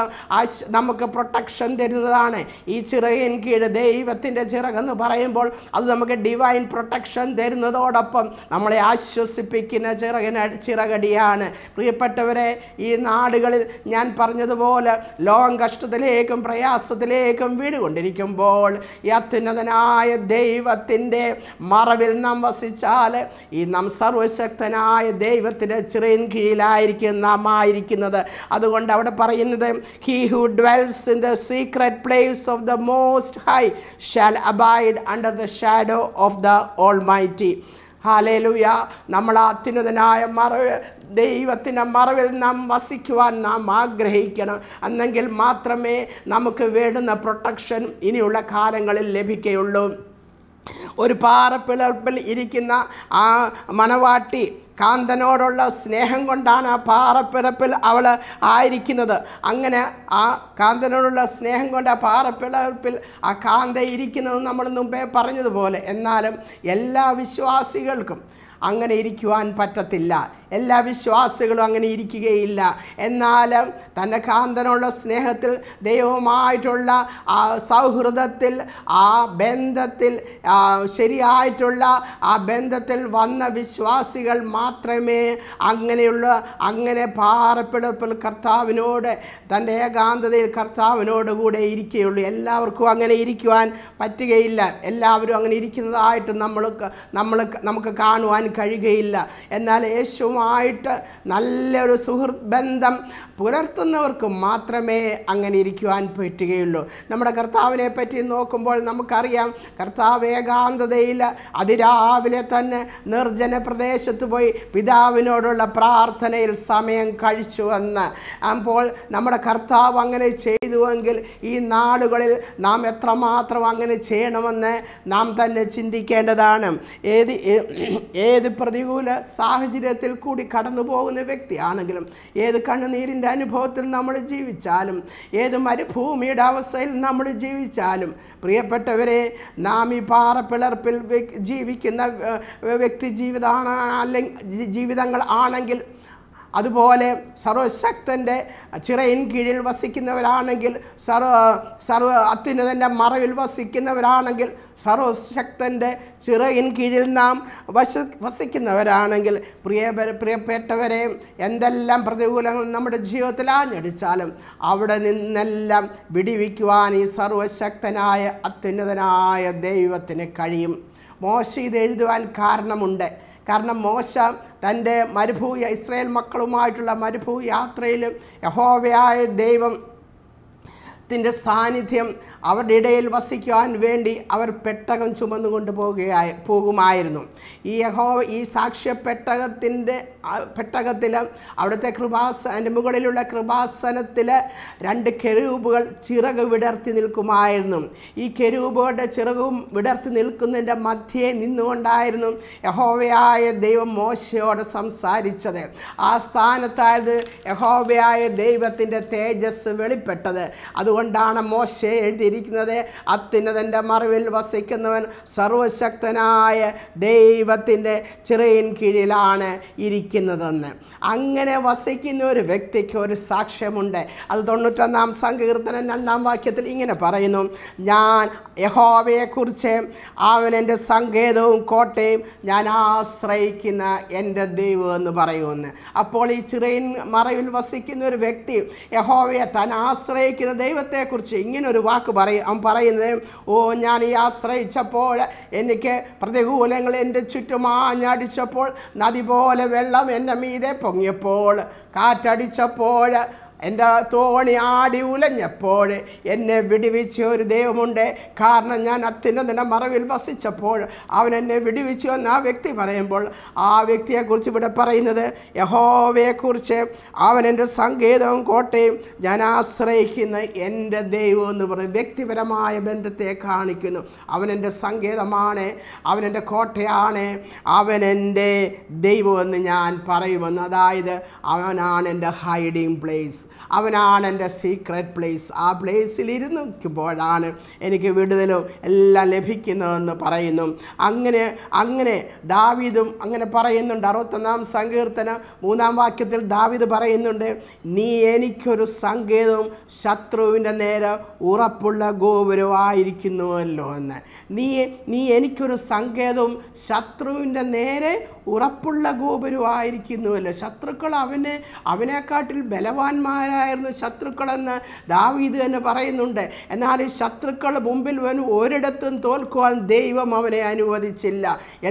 S1: നമുക്ക് പ്രൊട്ടക്ഷൻ തരുന്നതാണ് ഈ ചിറകിൻ കീഴ് ദൈവത്തിൻ്റെ ചിറകെന്ന് പറയുമ്പോൾ അത് നമുക്ക് ഡിവൈൻ പ്രൊട്ടക്ഷൻ തരുന്നതോടൊപ്പം നമ്മളെ ആശ്വസിപ്പിക്കുന്ന ചിറകിന് ചിറകടിയാണ് പ്രിയപ്പെട്ടവരെ ഈ നാടുകളിൽ ഞാൻ പറഞ്ഞതുപോലെ ലോകം കഷ്ടത്തിലേക്കും പ്രയാസത്തിലേക്കും വീടുകൊണ്ടിരിക്കുമ്പോൾ ഈ അത്യുന്നതനായ ദൈവത്തിൻ്റെ മറവിൽ നാം വസിച്ചാൽ ഈ നാം സർവശക്തനായ ദൈവമായ ദൈവത്തിൻ്റെ ചിറയിൻ കീഴിലായിരിക്കും നാം ആയിരിക്കുന്നത് അതുകൊണ്ട് അവിടെ പറയുന്നത് he who dwells in the secret place of the most high shall abide under the shadow of the almighty hallelujah നമ്മൾ അത്യുന്നതനായ മറവ് ദൈവത്തിൻ്റെ മറവിൽ നാം വസിക്കുവാൻ നാം ആഗ്രഹിക്കണം എന്നെങ്കിൽ മാത്രമേ നമുക്ക് വേണ്ടുന്ന പ്രൊട്ടക്ഷൻ ഇനിയുള്ള കാലങ്ങളിൽ ലഭിക്കുകയുള്ളൂ ഒരു പാറപ്പിളർപ്പിൽ ഇരിക്കുന്ന ആ മണവാട്ടി കാന്തനോടുള്ള സ്നേഹം കൊണ്ടാണ് ആ പാറപ്പിറപ്പിൽ അവൾ ആയിരിക്കുന്നത് അങ്ങനെ ആ കാന്തനോടുള്ള സ്നേഹം കൊണ്ട് ആ പാറപ്പിളപ്പിൽ ആ കാന്ത ഇരിക്കുന്നത് നമ്മൾ മുമ്പേ പറഞ്ഞതുപോലെ എന്നാലും എല്ലാ വിശ്വാസികൾക്കും അങ്ങനെ ഇരിക്കുവാൻ പറ്റത്തില്ല എല്ലാ വിശ്വാസികളും അങ്ങനെ ഇരിക്കുകയില്ല എന്നാലും തൻ്റെ കാന്തനുള്ള സ്നേഹത്തിൽ ദൈവമായിട്ടുള്ള ആ സൗഹൃദത്തിൽ ആ ബന്ധത്തിൽ ശരിയായിട്ടുള്ള ആ ബന്ധത്തിൽ വന്ന വിശ്വാസികൾ മാത്രമേ അങ്ങനെയുള്ള അങ്ങനെ പാറപ്പിളപ്പിൽ കർത്താവിനോട് തൻ്റെ ഏകാന്തതയിൽ കർത്താവിനോട് കൂടെ ഇരിക്കുകയുള്ളൂ എല്ലാവർക്കും അങ്ങനെ ഇരിക്കുവാൻ പറ്റുകയില്ല എല്ലാവരും അങ്ങനെ ഇരിക്കുന്നതായിട്ടും നമ്മൾ നമ്മൾ നമുക്ക് കാണുവാൻ കഴിയുകയില്ല എന്നാൽ യേശു ദൈവവുമായിട്ട് നല്ലൊരു സുഹൃത് ബന്ധം പുലർത്തുന്നവർക്ക് മാത്രമേ അങ്ങനെ ഇരിക്കുവാൻ പറ്റുകയുള്ളൂ നമ്മുടെ കർത്താവിനെ പറ്റി നോക്കുമ്പോൾ നമുക്കറിയാം കർത്താവ് ഏകാന്തതയിൽ അതിരാവിലെ തന്നെ നിർജ്ജന പ്രദേശത്ത് പോയി പിതാവിനോടുള്ള പ്രാർത്ഥനയിൽ സമയം കഴിച്ചു വന്ന് അപ്പോൾ നമ്മുടെ കർത്താവ് അങ്ങനെ ചെയ്തുവെങ്കിൽ ഈ നാളുകളിൽ നാം എത്രമാത്രം അങ്ങനെ ചെയ്യണമെന്ന് നാം തന്നെ ചിന്തിക്കേണ്ടതാണ് ഏത് ഏത് പ്രതികൂല സാഹചര്യത്തിൽ കൂടി കൂടി കടന്നു പോകുന്ന വ്യക്തിയാണെങ്കിലും ഏത് കണ്ണുനീരിൻ്റെ അനുഭവത്തിൽ നമ്മൾ ജീവിച്ചാലും ഏത് മരുഭൂമിയുടെ അവസ്ഥയിൽ നമ്മൾ ജീവിച്ചാലും പ്രിയപ്പെട്ടവരെ നാം ഈ പാറപ്പിളർപ്പിൽ ജീവിക്കുന്ന വ്യക്തി ജീവിതമാണ് അല്ലെങ്കിൽ ജീവിതങ്ങൾ ആണെങ്കിൽ അതുപോലെ സർവശക്തൻ്റെ ചിറയിൻ കീഴിൽ വസിക്കുന്നവരാണെങ്കിൽ സർവ സർവ അത്യുന്നതൻ്റെ മറവിൽ വസിക്കുന്നവരാണെങ്കിൽ സർവശക്തൻ്റെ ചിറയിൻ കീഴിൽ നാം വശ വസിക്കുന്നവരാണെങ്കിൽ പ്രിയ പ്രിയപ്പെട്ടവരെ എന്തെല്ലാം പ്രതികൂലങ്ങൾ നമ്മുടെ ജീവിതത്തിൽ ആഞ്ഞടിച്ചാലും അവിടെ നിന്നെല്ലാം വിടിവിക്കുവാൻ ഈ സർവശക്തനായ അത്യുന്നതനായ ദൈവത്തിന് കഴിയും മോശം ഇത് എഴുതുവാൻ കാരണമുണ്ട് കാരണം മോശ തൻ്റെ മരുഭൂയ ഇസ്രയേൽ മക്കളുമായിട്ടുള്ള മരുഭൂ യാത്രയിലും യഹോവയായ ദൈവം ത്തിൻ്റെ സാന്നിധ്യം അവരുടെ ഇടയിൽ വസിക്കുവാൻ വേണ്ടി അവർ പെട്ടകം ചുമന്നുകൊണ്ട് പോകുകയായി പോകുമായിരുന്നു ഈ യഹോ ഈ സാക്ഷ്യ പെട്ടകത്തിൻ്റെ പെട്ടകത്തിൽ അവിടുത്തെ കൃപാസ മുകളിലുള്ള കൃപാസനത്തിൽ രണ്ട് കെരൂപുകൾ ചിറക് വിടർത്തി നിൽക്കുമായിരുന്നു ഈ കെരൂപുകളുടെ ചിറകും വിടർത്തി നിൽക്കുന്നതിൻ്റെ മധ്യേ നിന്നുകൊണ്ടായിരുന്നു യഹോവയായ ദൈവം മോശയോട് സംസാരിച്ചത് ആ സ്ഥാനത്തായത് യഹോവയായ ദൈവത്തിൻ്റെ തേജസ് വെളിപ്പെട്ടത് അതുകൊണ്ടാണ് മോശ എഴുതി നൽകിയിരിക്കുന്നത് അത്യുന്നതൻ്റെ മറവിൽ വസിക്കുന്നവൻ സർവശക്തനായ ദൈവത്തിൻ്റെ ചിറയിൻ കീഴിലാണ് ഇരിക്കുന്നതെന്ന് അങ്ങനെ വസിക്കുന്ന ഒരു വ്യക്തിക്ക് ഒരു സാക്ഷ്യമുണ്ട് അത് തൊണ്ണൂറ്റൊന്നാം സങ്കീർത്തനം രണ്ടാം വാക്യത്തിൽ ഇങ്ങനെ പറയുന്നു ഞാൻ യഹോവയെക്കുറിച്ച് അവൻ എൻ്റെ സങ്കേതവും കോട്ടയും ഞാൻ ആശ്രയിക്കുന്ന എൻ്റെ ദൈവം എന്ന് പറയുമെന്ന് അപ്പോൾ ഈ ചിറയിൻ മറവിൽ വസിക്കുന്ന ഒരു വ്യക്തി യഹോവയെ താൻ ആശ്രയിക്കുന്ന ദൈവത്തെക്കുറിച്ച് ഇങ്ങനൊരു വാക്ക് പറയും അവൻ പറയുന്നത് ഓ ഞാൻ ഈ ആശ്രയിച്ചപ്പോൾ എനിക്ക് പ്രതികൂലങ്ങൾ എൻ്റെ ചുറ്റും ആഞ്ഞടിച്ചപ്പോൾ നദി പോലെ വെള്ളം എൻ്റെ മീതെ പൊങ്ങിയപ്പോൾ കാറ്റടിച്ചപ്പോൾ എൻ്റെ തോണി ആടി ഉലഞ്ഞപ്പോൾ എന്നെ വിടുവിച്ച ഒരു ദൈവമുണ്ട് കാരണം ഞാൻ നില മറവിൽ വസിച്ചപ്പോൾ അവൻ എന്നെ വിടുവിച്ചു എന്ന് ആ വ്യക്തി പറയുമ്പോൾ ആ വ്യക്തിയെക്കുറിച്ച് ഇവിടെ പറയുന്നത് യഹോവയെക്കുറിച്ച് അവൻ എൻ്റെ സങ്കേതവും കോട്ടയും ഞാൻ ആശ്രയിക്കുന്ന എൻ്റെ ദൈവം എന്ന് പറയും വ്യക്തിപരമായ ബന്ധത്തെ കാണിക്കുന്നു അവൻ എൻ്റെ സങ്കേതമാണ് അവൻ എൻ്റെ കോട്ടയാണ് അവൻ എൻ്റെ എന്ന് ഞാൻ പറയുമെന്ന് അതായത് അവനാണ് എൻ്റെ ഹൈഡിങ് പ്ലേസ് അവനാണ് എൻ്റെ സീക്രട്ട് പ്ലേസ് ആ പ്ലേസിലിരുന്നിരിക്കുമ്പോഴാണ് എനിക്ക് വിടുതലും എല്ലാം ലഭിക്കുന്നതെന്ന് പറയുന്നു അങ്ങനെ അങ്ങനെ ദാവീദും അങ്ങനെ പറയുന്നുണ്ട് അറുപത്തൊന്നാം സങ്കീർത്തനം മൂന്നാം വാക്യത്തിൽ ദാവീദ് പറയുന്നുണ്ട് നീ എനിക്കൊരു സങ്കേതവും ശത്രുവിൻ്റെ നേരെ ഉറപ്പുള്ള ഗോപുരമായിരിക്കുന്നുവല്ലോ എന്ന് നീ നീ എനിക്കൊരു സങ്കേതവും ശത്രുവിൻ്റെ നേരെ ഉറപ്പുള്ള ഗോപുരമായിരിക്കുന്നുവല്ലോ ശത്രുക്കൾ അവനെ അവനെക്കാട്ടിൽ ബലവാന്മാരായിരുന്നു ശത്രുക്കളെന്ന് ദാവീദ് തന്നെ പറയുന്നുണ്ട് എന്നാൽ ഈ ശത്രുക്കൾ മുമ്പിൽ വൻ ഒരിടത്തും തോൽക്കുവാൻ ദൈവം അവനെ അനുവദിച്ചില്ല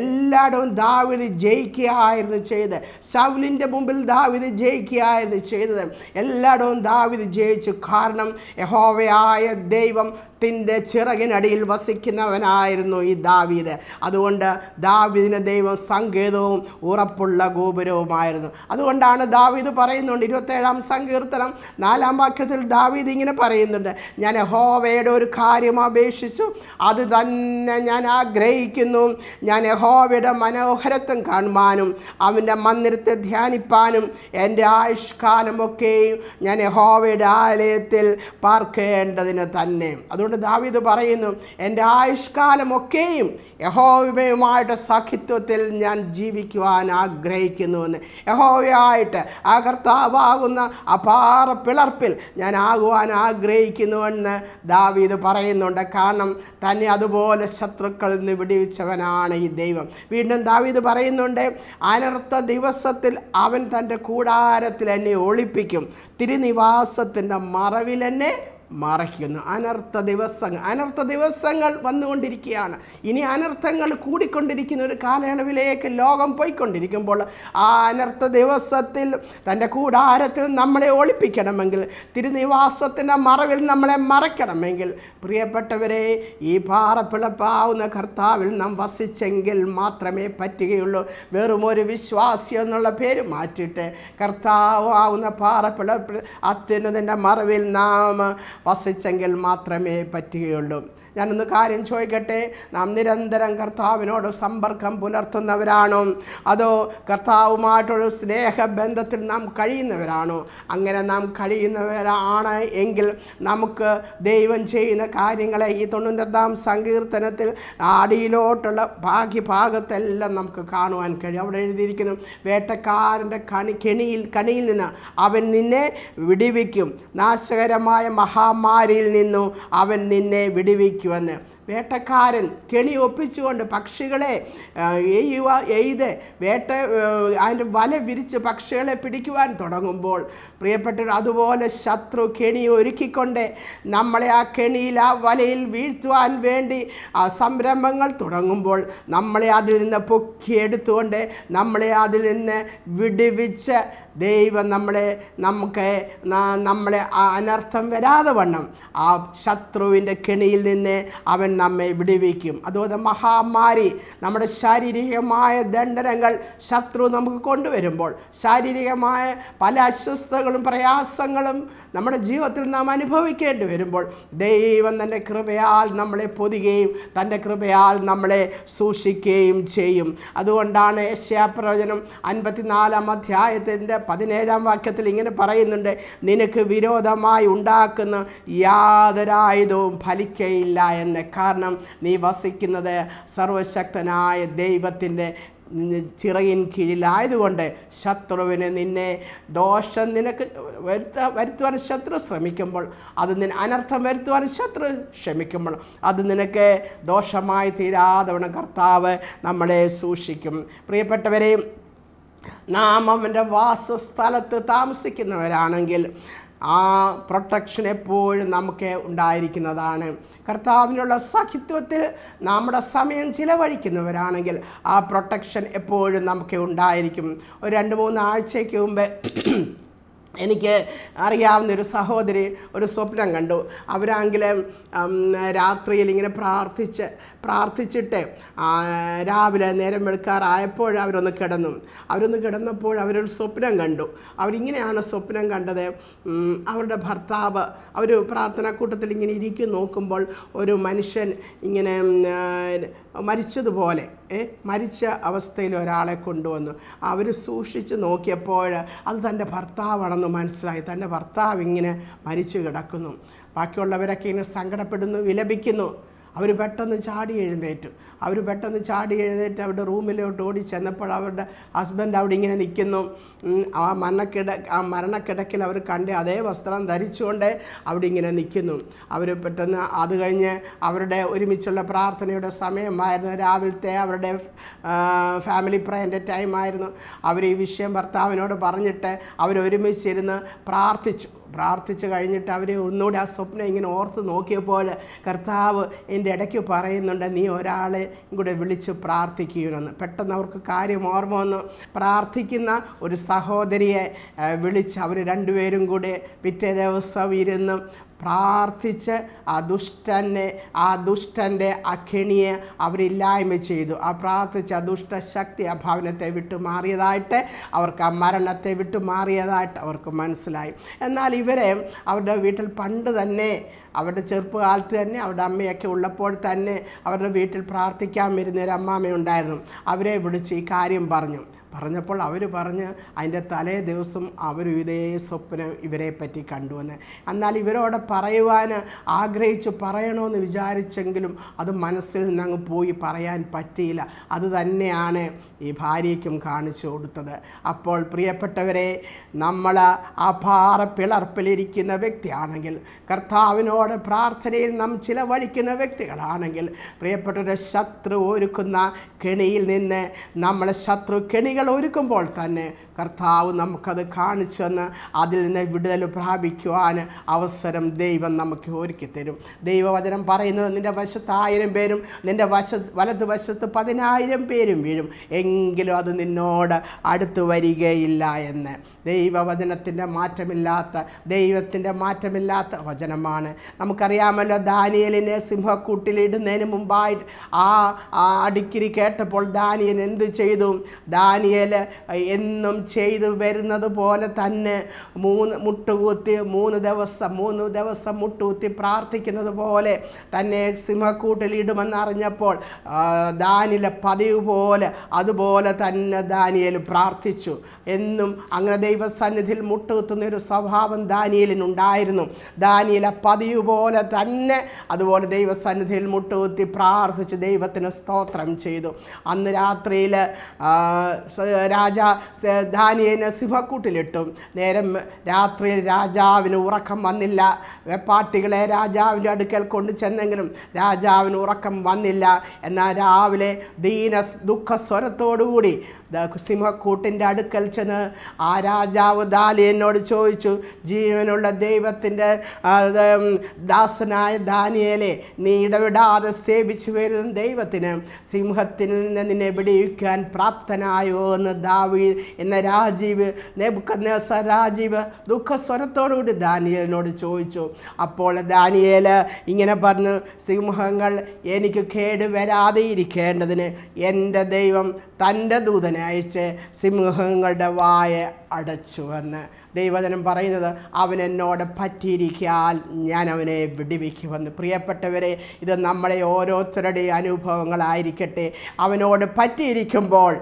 S1: എല്ലായിടവും ദാവിദ് ജയിക്കുകയായിരുന്നു ചെയ്തത് സൗലിൻ്റെ മുമ്പിൽ ദാവിദ് ജയിക്കുകയായിരുന്നു ചെയ്തത് എല്ലായിടവും ദാവിദ് ജയിച്ചു കാരണം യഹോവയായ ദൈവം ത്തിൻ്റെ ചിറകിനടിയിൽ വസിക്കുന്നവനായിരുന്നു ഈ ദാവീദ് അതുകൊണ്ട് ദാവീദിന് ദൈവം സങ്കേതവും ഉറപ്പുള്ള ഗോപുരവുമായിരുന്നു അതുകൊണ്ടാണ് ദാവീദ് പറയുന്നുണ്ട് ഇരുപത്തേഴാം സങ്കീർത്തനം നാലാം വാക്യത്തിൽ ദാവീദ് ഇങ്ങനെ പറയുന്നുണ്ട് ഞാൻ ഹോവയുടെ ഒരു കാര്യം അപേക്ഷിച്ചു അത് തന്നെ ഞാൻ ആഗ്രഹിക്കുന്നു ഞാൻ ഹോവയുടെ മനോഹരത്വം കാണുവാനും അവൻ്റെ മന്ദിരത്തെ ധ്യാനിപ്പാനും എൻ്റെ ആയുഷ്കാലമൊക്കെയും ഞാൻ ഹോവയുടെ ആലയത്തിൽ പാർക്കേണ്ടതിന് തന്നെ അതുകൊണ്ട് അതുകൊണ്ട് ദാവിദ് പറയുന്നു എൻ്റെ ആയുഷ്കാലമൊക്കെയും യഹോവയുമായിട്ട് സഖിത്വത്തിൽ ഞാൻ ജീവിക്കുവാൻ ആഗ്രഹിക്കുന്നുവെന്ന് യഹോവയായിട്ട് ആ കർത്താവാകുന്ന അപാര പിളർപ്പിൽ ഞാൻ ആകുവാൻ ആഗ്രഹിക്കുന്നുവെന്ന് ദാവീദ് പറയുന്നുണ്ട് കാരണം തന്നെ അതുപോലെ ശത്രുക്കളിൽ നിന്ന് വിടിവിച്ചവനാണ് ഈ ദൈവം വീണ്ടും ദാവീദ് പറയുന്നുണ്ട് അനർത്ഥ ദിവസത്തിൽ അവൻ തൻ്റെ കൂടാരത്തിൽ എന്നെ ഒളിപ്പിക്കും തിരുനിവാസത്തിൻ്റെ മറവിൽ എന്നെ മറയ്ക്കുന്നു അനർത്ഥ ദിവസങ്ങൾ അനർത്ഥ ദിവസങ്ങൾ വന്നുകൊണ്ടിരിക്കുകയാണ് ഇനി അനർത്ഥങ്ങൾ കൂടിക്കൊണ്ടിരിക്കുന്ന ഒരു കാലയളവിലേക്ക് ലോകം പോയിക്കൊണ്ടിരിക്കുമ്പോൾ ആ അനർത്ഥ ദിവസത്തിൽ തൻ്റെ കൂടാരത്തിൽ നമ്മളെ ഒളിപ്പിക്കണമെങ്കിൽ തിരുനിവാസത്തിൻ്റെ മറവിൽ നമ്മളെ മറയ്ക്കണമെങ്കിൽ പ്രിയപ്പെട്ടവരെ ഈ പാറപ്പിളപ്പാവുന്ന കർത്താവിൽ നാം വസിച്ചെങ്കിൽ മാത്രമേ പറ്റുകയുള്ളൂ വെറും ഒരു വിശ്വാസി എന്നുള്ള പേര് മാറ്റിയിട്ട് കർത്താവ് ആവുന്ന പാറപ്പിളപ്പിൽ അത്യുന്നതിൻ്റെ മറവിൽ നാം വസിച്ചെങ്കിൽ മാത്രമേ പറ്റുകയുള്ളൂ ഞാനൊന്ന് കാര്യം ചോദിക്കട്ടെ നാം നിരന്തരം കർത്താവിനോട് സമ്പർക്കം പുലർത്തുന്നവരാണോ അതോ കർത്താവുമായിട്ടൊരു സ്നേഹബന്ധത്തിൽ നാം കഴിയുന്നവരാണോ അങ്ങനെ നാം കഴിയുന്നവരാണ് എങ്കിൽ നമുക്ക് ദൈവം ചെയ്യുന്ന കാര്യങ്ങളെ ഈ തൊണ്ണൂറ്റാം സങ്കീർത്തനത്തിൽ അടിയിലോട്ടുള്ള ഭാഗത്തെല്ലാം നമുക്ക് കാണുവാൻ കഴിയും അവിടെ എഴുതിയിരിക്കുന്നു വേട്ടക്കാരൻ്റെ കണി കെണിയിൽ കണിയിൽ നിന്ന് അവൻ നിന്നെ വിടിവിക്കും നാശകരമായ മഹാമാരിയിൽ നിന്നു അവൻ നിന്നെ വിടിവിക്കും വന്ന് വേട്ടക്കാരൻ കെണി ഒപ്പിച്ചുകൊണ്ട് പക്ഷികളെ എയ്യുക എയ്ത് വേട്ട അതിൻ്റെ വല വിരിച്ച് പക്ഷികളെ പിടിക്കുവാൻ തുടങ്ങുമ്പോൾ പ്രിയപ്പെട്ടവർ അതുപോലെ ശത്രു കെണി ഒരുക്കിക്കൊണ്ട് നമ്മളെ ആ കെണിയിൽ ആ വലയിൽ വീഴ്ത്തുവാൻ വേണ്ടി ആ സംരംഭങ്ങൾ തുടങ്ങുമ്പോൾ നമ്മളെ അതിൽ നിന്ന് പൊക്കിയെടുത്തുകൊണ്ട് നമ്മളെ അതിൽ നിന്ന് വിടുവിച്ച് ദൈവം നമ്മളെ നമുക്ക് നമ്മളെ അനർത്ഥം വരാതെ വണ്ണം ആ ശത്രുവിൻ്റെ കെണിയിൽ നിന്ന് അവൻ നമ്മെ വിടുവിക്കും അതുപോലെ മഹാമാരി നമ്മുടെ ശാരീരികമായ ദണ്ഡനങ്ങൾ ശത്രു നമുക്ക് കൊണ്ടുവരുമ്പോൾ ശാരീരികമായ പല അസ്വസ്ഥതകളും പ്രയാസങ്ങളും നമ്മുടെ ജീവിതത്തിൽ നാം അനുഭവിക്കേണ്ടി വരുമ്പോൾ ദൈവം തൻ്റെ കൃപയാൽ നമ്മളെ പൊതികയും തൻ്റെ കൃപയാൽ നമ്മളെ സൂക്ഷിക്കുകയും ചെയ്യും അതുകൊണ്ടാണ് ഏഷ്യാപ്രവചനം അൻപത്തിനാലാം അധ്യായത്തിൻ്റെ പതിനേഴാം വാക്യത്തിൽ ഇങ്ങനെ പറയുന്നുണ്ട് നിനക്ക് വിരോധമായി ഉണ്ടാക്കുന്ന യാതൊരായുധവും ഫലിക്കയില്ല എന്ന് കാരണം നീ വസിക്കുന്നത് സർവശക്തനായ ദൈവത്തിൻ്റെ ചിറയിൻ കീഴിലായതുകൊണ്ട് ശത്രുവിന് നിന്നെ ദോഷം നിനക്ക് വരുത്താൻ വരുത്തുവാൻ ശത്രു ശ്രമിക്കുമ്പോൾ അത് നിന അനർത്ഥം വരുത്തുവാൻ ശത്രു ക്ഷമിക്കുമ്പോൾ അത് നിനക്ക് ദോഷമായി തീരാതവണ്ണം കർത്താവ് നമ്മളെ സൂക്ഷിക്കും പ്രിയപ്പെട്ടവരെയും നാം അവൻ്റെ വാസസ്ഥലത്ത് താമസിക്കുന്നവരാണെങ്കിൽ ആ പ്രൊട്ടക്ഷൻ എപ്പോഴും നമുക്ക് ഉണ്ടായിരിക്കുന്നതാണ് കർത്താവിനുള്ള സഹിത്വത്തിൽ നമ്മുടെ സമയം ചിലവഴിക്കുന്നവരാണെങ്കിൽ ആ പ്രൊട്ടക്ഷൻ എപ്പോഴും നമുക്ക് ഉണ്ടായിരിക്കും ഒരു രണ്ട് മൂന്ന് ആഴ്ചയ്ക്ക് മുമ്പ് എനിക്ക് അറിയാവുന്ന ഒരു സഹോദരി ഒരു സ്വപ്നം കണ്ടു അവരാങ്കിലും രാത്രിയിൽ ഇങ്ങനെ പ്രാർത്ഥിച്ച് പ്രാർത്ഥിച്ചിട്ട് രാവിലെ നേരം വെളുക്കാറായപ്പോൾ അവരൊന്ന് കിടന്നു അവരൊന്ന് കിടന്നപ്പോൾ അവരൊരു സ്വപ്നം കണ്ടു അവരിങ്ങനെയാണ് സ്വപ്നം കണ്ടത് അവരുടെ ഭർത്താവ് അവർ പ്രാർത്ഥനാക്കൂട്ടത്തിൽ ഇങ്ങനെ ഇരിക്കും നോക്കുമ്പോൾ ഒരു മനുഷ്യൻ ഇങ്ങനെ മരിച്ചതുപോലെ മരിച്ച അവസ്ഥയിൽ ഒരാളെ കൊണ്ടുവന്നു അവർ സൂക്ഷിച്ച് നോക്കിയപ്പോൾ അത് തൻ്റെ ഭർത്താവാണെന്ന് മനസ്സിലായി തൻ്റെ ഭർത്താവ് ഇങ്ങനെ മരിച്ചു കിടക്കുന്നു ബാക്കിയുള്ളവരൊക്കെ ഇങ്ങനെ സങ്കടപ്പെടുന്നു വിലപിക്കുന്നു അവർ പെട്ടെന്ന് ചാടി എഴുന്നേറ്റു അവർ പെട്ടെന്ന് ചാടി എഴുന്നേറ്റ് അവരുടെ റൂമിലോട്ട് ഓടി ചെന്നപ്പോൾ അവരുടെ ഹസ്ബൻഡ് അവിടെ ഇങ്ങനെ നിൽക്കുന്നു ആ മരണക്കിട ആ മരണക്കിടക്കിൽ അവർ കണ്ട് അതേ വസ്ത്രം ധരിച്ചുകൊണ്ട് അവിടെ ഇങ്ങനെ നിൽക്കുന്നു അവർ പെട്ടെന്ന് അത് കഴിഞ്ഞ് അവരുടെ ഒരുമിച്ചുള്ള പ്രാർത്ഥനയുടെ സമയമായിരുന്നു രാവിലത്തെ അവരുടെ ഫാമിലി പ്രയൻ്റെ ടൈമായിരുന്നു അവർ ഈ വിഷയം ഭർത്താവിനോട് പറഞ്ഞിട്ട് അവരൊരുമിച്ചിരുന്ന് പ്രാർത്ഥിച്ചു പ്രാർത്ഥിച്ചു കഴിഞ്ഞിട്ട് അവർ ഒന്നുകൂടി ആ സ്വപ്നം ഇങ്ങനെ ഓർത്ത് നോക്കിയപ്പോൾ കർത്താവ് എൻ്റെ ഇടയ്ക്ക് പറയുന്നുണ്ട് നീ ഒരാളെ കൂടെ വിളിച്ച് പ്രാർത്ഥിക്കുകയെന്ന് പെട്ടെന്ന് അവർക്ക് കാര്യം ഓർമ്മ വന്നു പ്രാർത്ഥിക്കുന്ന ഒരു സഹോദരിയെ വിളിച്ച് അവർ രണ്ടുപേരും കൂടെ പിറ്റേ ദിവസം ഇരുന്ന് പ്രാർത്ഥിച്ച് ആ ദുഷ്ടനെ ആ ദുഷ്ടൻ്റെ അഖിണിയെ അവരില്ലായ്മ ചെയ്തു ആ പ്രാർത്ഥിച്ച് ആ ദുഷ്ടശക്തി ആ ഭവനത്തെ വിട്ടുമാറിയതായിട്ട് അവർക്ക് ആ മരണത്തെ വിട്ടുമാറിയതായിട്ട് അവർക്ക് മനസ്സിലായി എന്നാൽ ഇവരെ അവരുടെ വീട്ടിൽ പണ്ട് തന്നെ അവരുടെ ചെറുപ്പകാലത്ത് തന്നെ അവരുടെ അമ്മയൊക്കെ ഉള്ളപ്പോൾ തന്നെ അവരുടെ വീട്ടിൽ പ്രാർത്ഥിക്കാൻ വരുന്ന ഒരു അമ്മാമ്മയുണ്ടായിരുന്നു അവരെ വിളിച്ച് ഈ കാര്യം പറഞ്ഞു പറഞ്ഞപ്പോൾ അവർ പറഞ്ഞ് അതിൻ്റെ തലേ ദിവസം അവർ ഇതേ സ്വപ്നം ഇവരെ പറ്റി കണ്ടുവന്ന് എന്നാൽ ഇവരോട് പറയുവാൻ ആഗ്രഹിച്ച് പറയണമെന്ന് വിചാരിച്ചെങ്കിലും അത് മനസ്സിൽ നിന്ന് അങ്ങ് പോയി പറയാൻ പറ്റിയില്ല അത് തന്നെയാണ് ഈ ഭാര്യയ്ക്കും കാണിച്ചു കൊടുത്തത് അപ്പോൾ പ്രിയപ്പെട്ടവരെ നമ്മൾ അപാറ പിളർപ്പിലിരിക്കുന്ന വ്യക്തിയാണെങ്കിൽ കർത്താവിനോട് പ്രാർത്ഥനയിൽ നാം ചിലവഴിക്കുന്ന വ്യക്തികളാണെങ്കിൽ പ്രിയപ്പെട്ടവരെ ശത്രു ഒരുക്കുന്ന കെണിയിൽ നിന്ന് നമ്മൾ ശത്രു കെണികൾ ഒരുക്കുമ്പോൾ തന്നെ കർത്താവ് നമുക്കത് കാണിച്ചു തന്ന് അതിൽ നിന്ന് വിടുതൽ പ്രാപിക്കുവാൻ അവസരം ദൈവം നമുക്ക് ഒരുക്കി തരും ദൈവവചനം പറയുന്നത് നിൻ്റെ വശത്ത് ആയിരം പേരും നിൻ്റെ വശ വലതുവശത്ത് പതിനായിരം പേരും വീഴും എങ്കിലും അത് നിന്നോട് അടുത്തു വരികയില്ല എന്ന് ദൈവവചനത്തിൻ്റെ മാറ്റമില്ലാത്ത ദൈവത്തിൻ്റെ മാറ്റമില്ലാത്ത വചനമാണ് നമുക്കറിയാമല്ലോ ദാനിയലിനെ സിംഹക്കൂട്ടിലിടുന്നതിന് മുമ്പായിട്ട് ആ അടിക്കിരി കേട്ടപ്പോൾ ദാനിയൽ എന്തു ചെയ്തു ദാനിയൽ എന്നും ചെയ്തു വരുന്നത് പോലെ തന്നെ മൂന്ന് മുട്ടുകൂത്തി മൂന്ന് ദിവസം മൂന്ന് ദിവസം മുട്ടുകൂത്തി പ്രാർത്ഥിക്കുന്നത് പോലെ തന്നെ സിംഹക്കൂട്ടിലിടുമെന്നറിഞ്ഞപ്പോൾ ദാനിലെ പതിവ് പോലെ അത് അതുപോലെ തന്നെ ദാനിയേൽ പ്രാർത്ഥിച്ചു എന്നും അങ്ങനെ ദൈവസന്നിധിയിൽ മുട്ടുകുത്തുന്ന ഒരു സ്വഭാവം ദാനിയലിനുണ്ടായിരുന്നു ദാനിയല പതിവ് പോലെ തന്നെ അതുപോലെ ദൈവസന്നിധിയിൽ മുട്ടുകുത്തി പ്രാർത്ഥിച്ച് ദൈവത്തിന് സ്തോത്രം ചെയ്തു അന്ന് രാത്രിയിൽ രാജ ദാനിയനെ സിംഹക്കൂട്ടിലിട്ടു നേരം രാത്രിയിൽ രാജാവിന് ഉറക്കം വന്നില്ല വെപ്പാട്ടികളെ രാജാവിൻ്റെ അടുക്കൽ കൊണ്ടു ചെന്നെങ്കിലും രാജാവിന് ഉറക്കം വന്നില്ല എന്നാൽ രാവിലെ ദീന ദുഃഖസ്വരത്തോട് കൂടി സിംഹക്കൂട്ടിൻ്റെ അടുക്കൽ ചെന്ന് ആ രാജാവ് ദാലിയനോട് ചോദിച്ചു ജീവനുള്ള ദൈവത്തിൻ്റെ ദാസനായ ദാനിയലെ നീ ഇടവിടാതെ സേവിച്ചു വരുന്ന ദൈവത്തിന് സിംഹത്തിൽ നിന്ന് നിന്നെ വിടിയിക്കാൻ പ്രാപ്തനായോ എന്ന് ദാവി എന്ന രാജീവ് നെബുക്കന്നേസ രാജീവ് ദുഃഖസ്വരത്തോടുകൂടി ദാനിയലിനോട് ചോദിച്ചു അപ്പോൾ ദാനിയേൽ ഇങ്ങനെ പറഞ്ഞു സിംഹങ്ങൾ എനിക്ക് കേടുവരാതെ ഇരിക്കേണ്ടതിന് എൻ്റെ ദൈവം തൻ്റെ ദൂതനെ ബുധനാഴ്ച സിംഹങ്ങളുടെ വായ അടച്ചു എന്ന് ദൈവജനം പറയുന്നത് അവൻ എന്നോട് പറ്റിയിരിക്കാൻ ഞാൻ അവനെ വിടിവിക്കുമെന്ന് പ്രിയപ്പെട്ടവരെ ഇത് നമ്മളെ ഓരോരുത്തരുടെയും അനുഭവങ്ങളായിരിക്കട്ടെ അവനോട് പറ്റിയിരിക്കുമ്പോൾ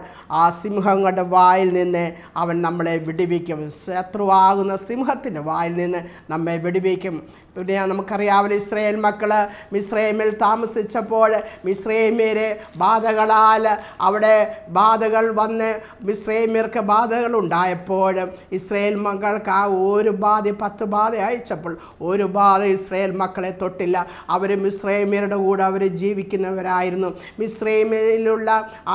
S1: ആ സിംഹങ്ങളുടെ വായിൽ നിന്ന് അവൻ നമ്മളെ വിടിവിക്കും ശത്രുവാകുന്ന സിംഹത്തിൻ്റെ വായിൽ നിന്ന് നമ്മെ വിടിവിക്കും പിന്നെ നമുക്കറിയാവുന്ന ഇസ്രയേൽ മക്കൾ മിസ്രൈമിൽ താമസിച്ചപ്പോൾ മിസ്രൈമിയരെ ബാധകളാൽ അവിടെ ബാധകൾ വന്ന് മിസ്രൈമിയർക്ക് ബാധകൾ ഉണ്ടായപ്പോൾ ഇസ്രയേൽ അറബുകൾക്ക് ആ ഒരു ബാധ പത്ത് ബാധ അയച്ചപ്പോൾ ഒരു ബാധ ഇസ്രയേൽ മക്കളെ തൊട്ടില്ല അവർ മിശ്രൈമ്യരുടെ കൂടെ അവർ ജീവിക്കുന്നവരായിരുന്നു മിശ്രൈമയിലുള്ള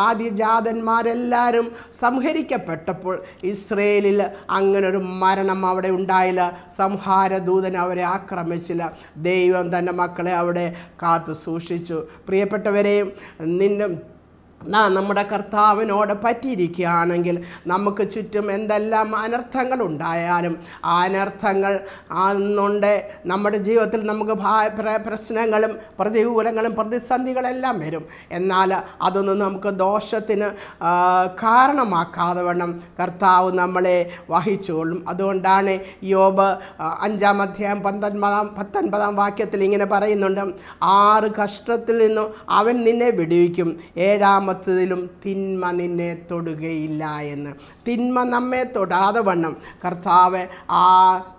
S1: ആദ്യജാതന്മാരെല്ലാവരും സംഹരിക്കപ്പെട്ടപ്പോൾ ഇസ്രയേലിൽ അങ്ങനൊരു മരണം അവിടെ ഉണ്ടായില്ല സംഹാരദൂതൻ അവരെ ആക്രമിച്ചില്ല ദൈവം തൻ്റെ മക്കളെ അവിടെ കാത്തു സൂക്ഷിച്ചു പ്രിയപ്പെട്ടവരെയും നിന്നും നാം നമ്മുടെ കർത്താവിനോട് പറ്റിയിരിക്കുകയാണെങ്കിൽ നമുക്ക് ചുറ്റും എന്തെല്ലാം അനർത്ഥങ്ങൾ ഉണ്ടായാലും ആ അനർത്ഥങ്ങൾ ആന്നുണ്ട് നമ്മുടെ ജീവിതത്തിൽ നമുക്ക് പ്രശ്നങ്ങളും പ്രതികൂലങ്ങളും പ്രതിസന്ധികളെല്ലാം വരും എന്നാൽ അതൊന്നും നമുക്ക് ദോഷത്തിന് കാരണമാക്കാതെ വേണം കർത്താവ് നമ്മളെ വഹിച്ചുകൊള്ളും അതുകൊണ്ടാണ് യോബ് അഞ്ചാം അധ്യായം പത്തൊൻപതാം പത്തൊൻപതാം വാക്യത്തിൽ ഇങ്ങനെ പറയുന്നുണ്ട് ആറ് കഷ്ടത്തിൽ നിന്നും അവൻ നിന്നെ വിടുവിക്കും ഏഴാമത് ആപത്തിലും തിന്മ നിന്നെ തൊടുകയില്ല എന്ന് തിന്മ നമ്മെ തൊടാതെ വണ്ണം കർത്താവ് ആ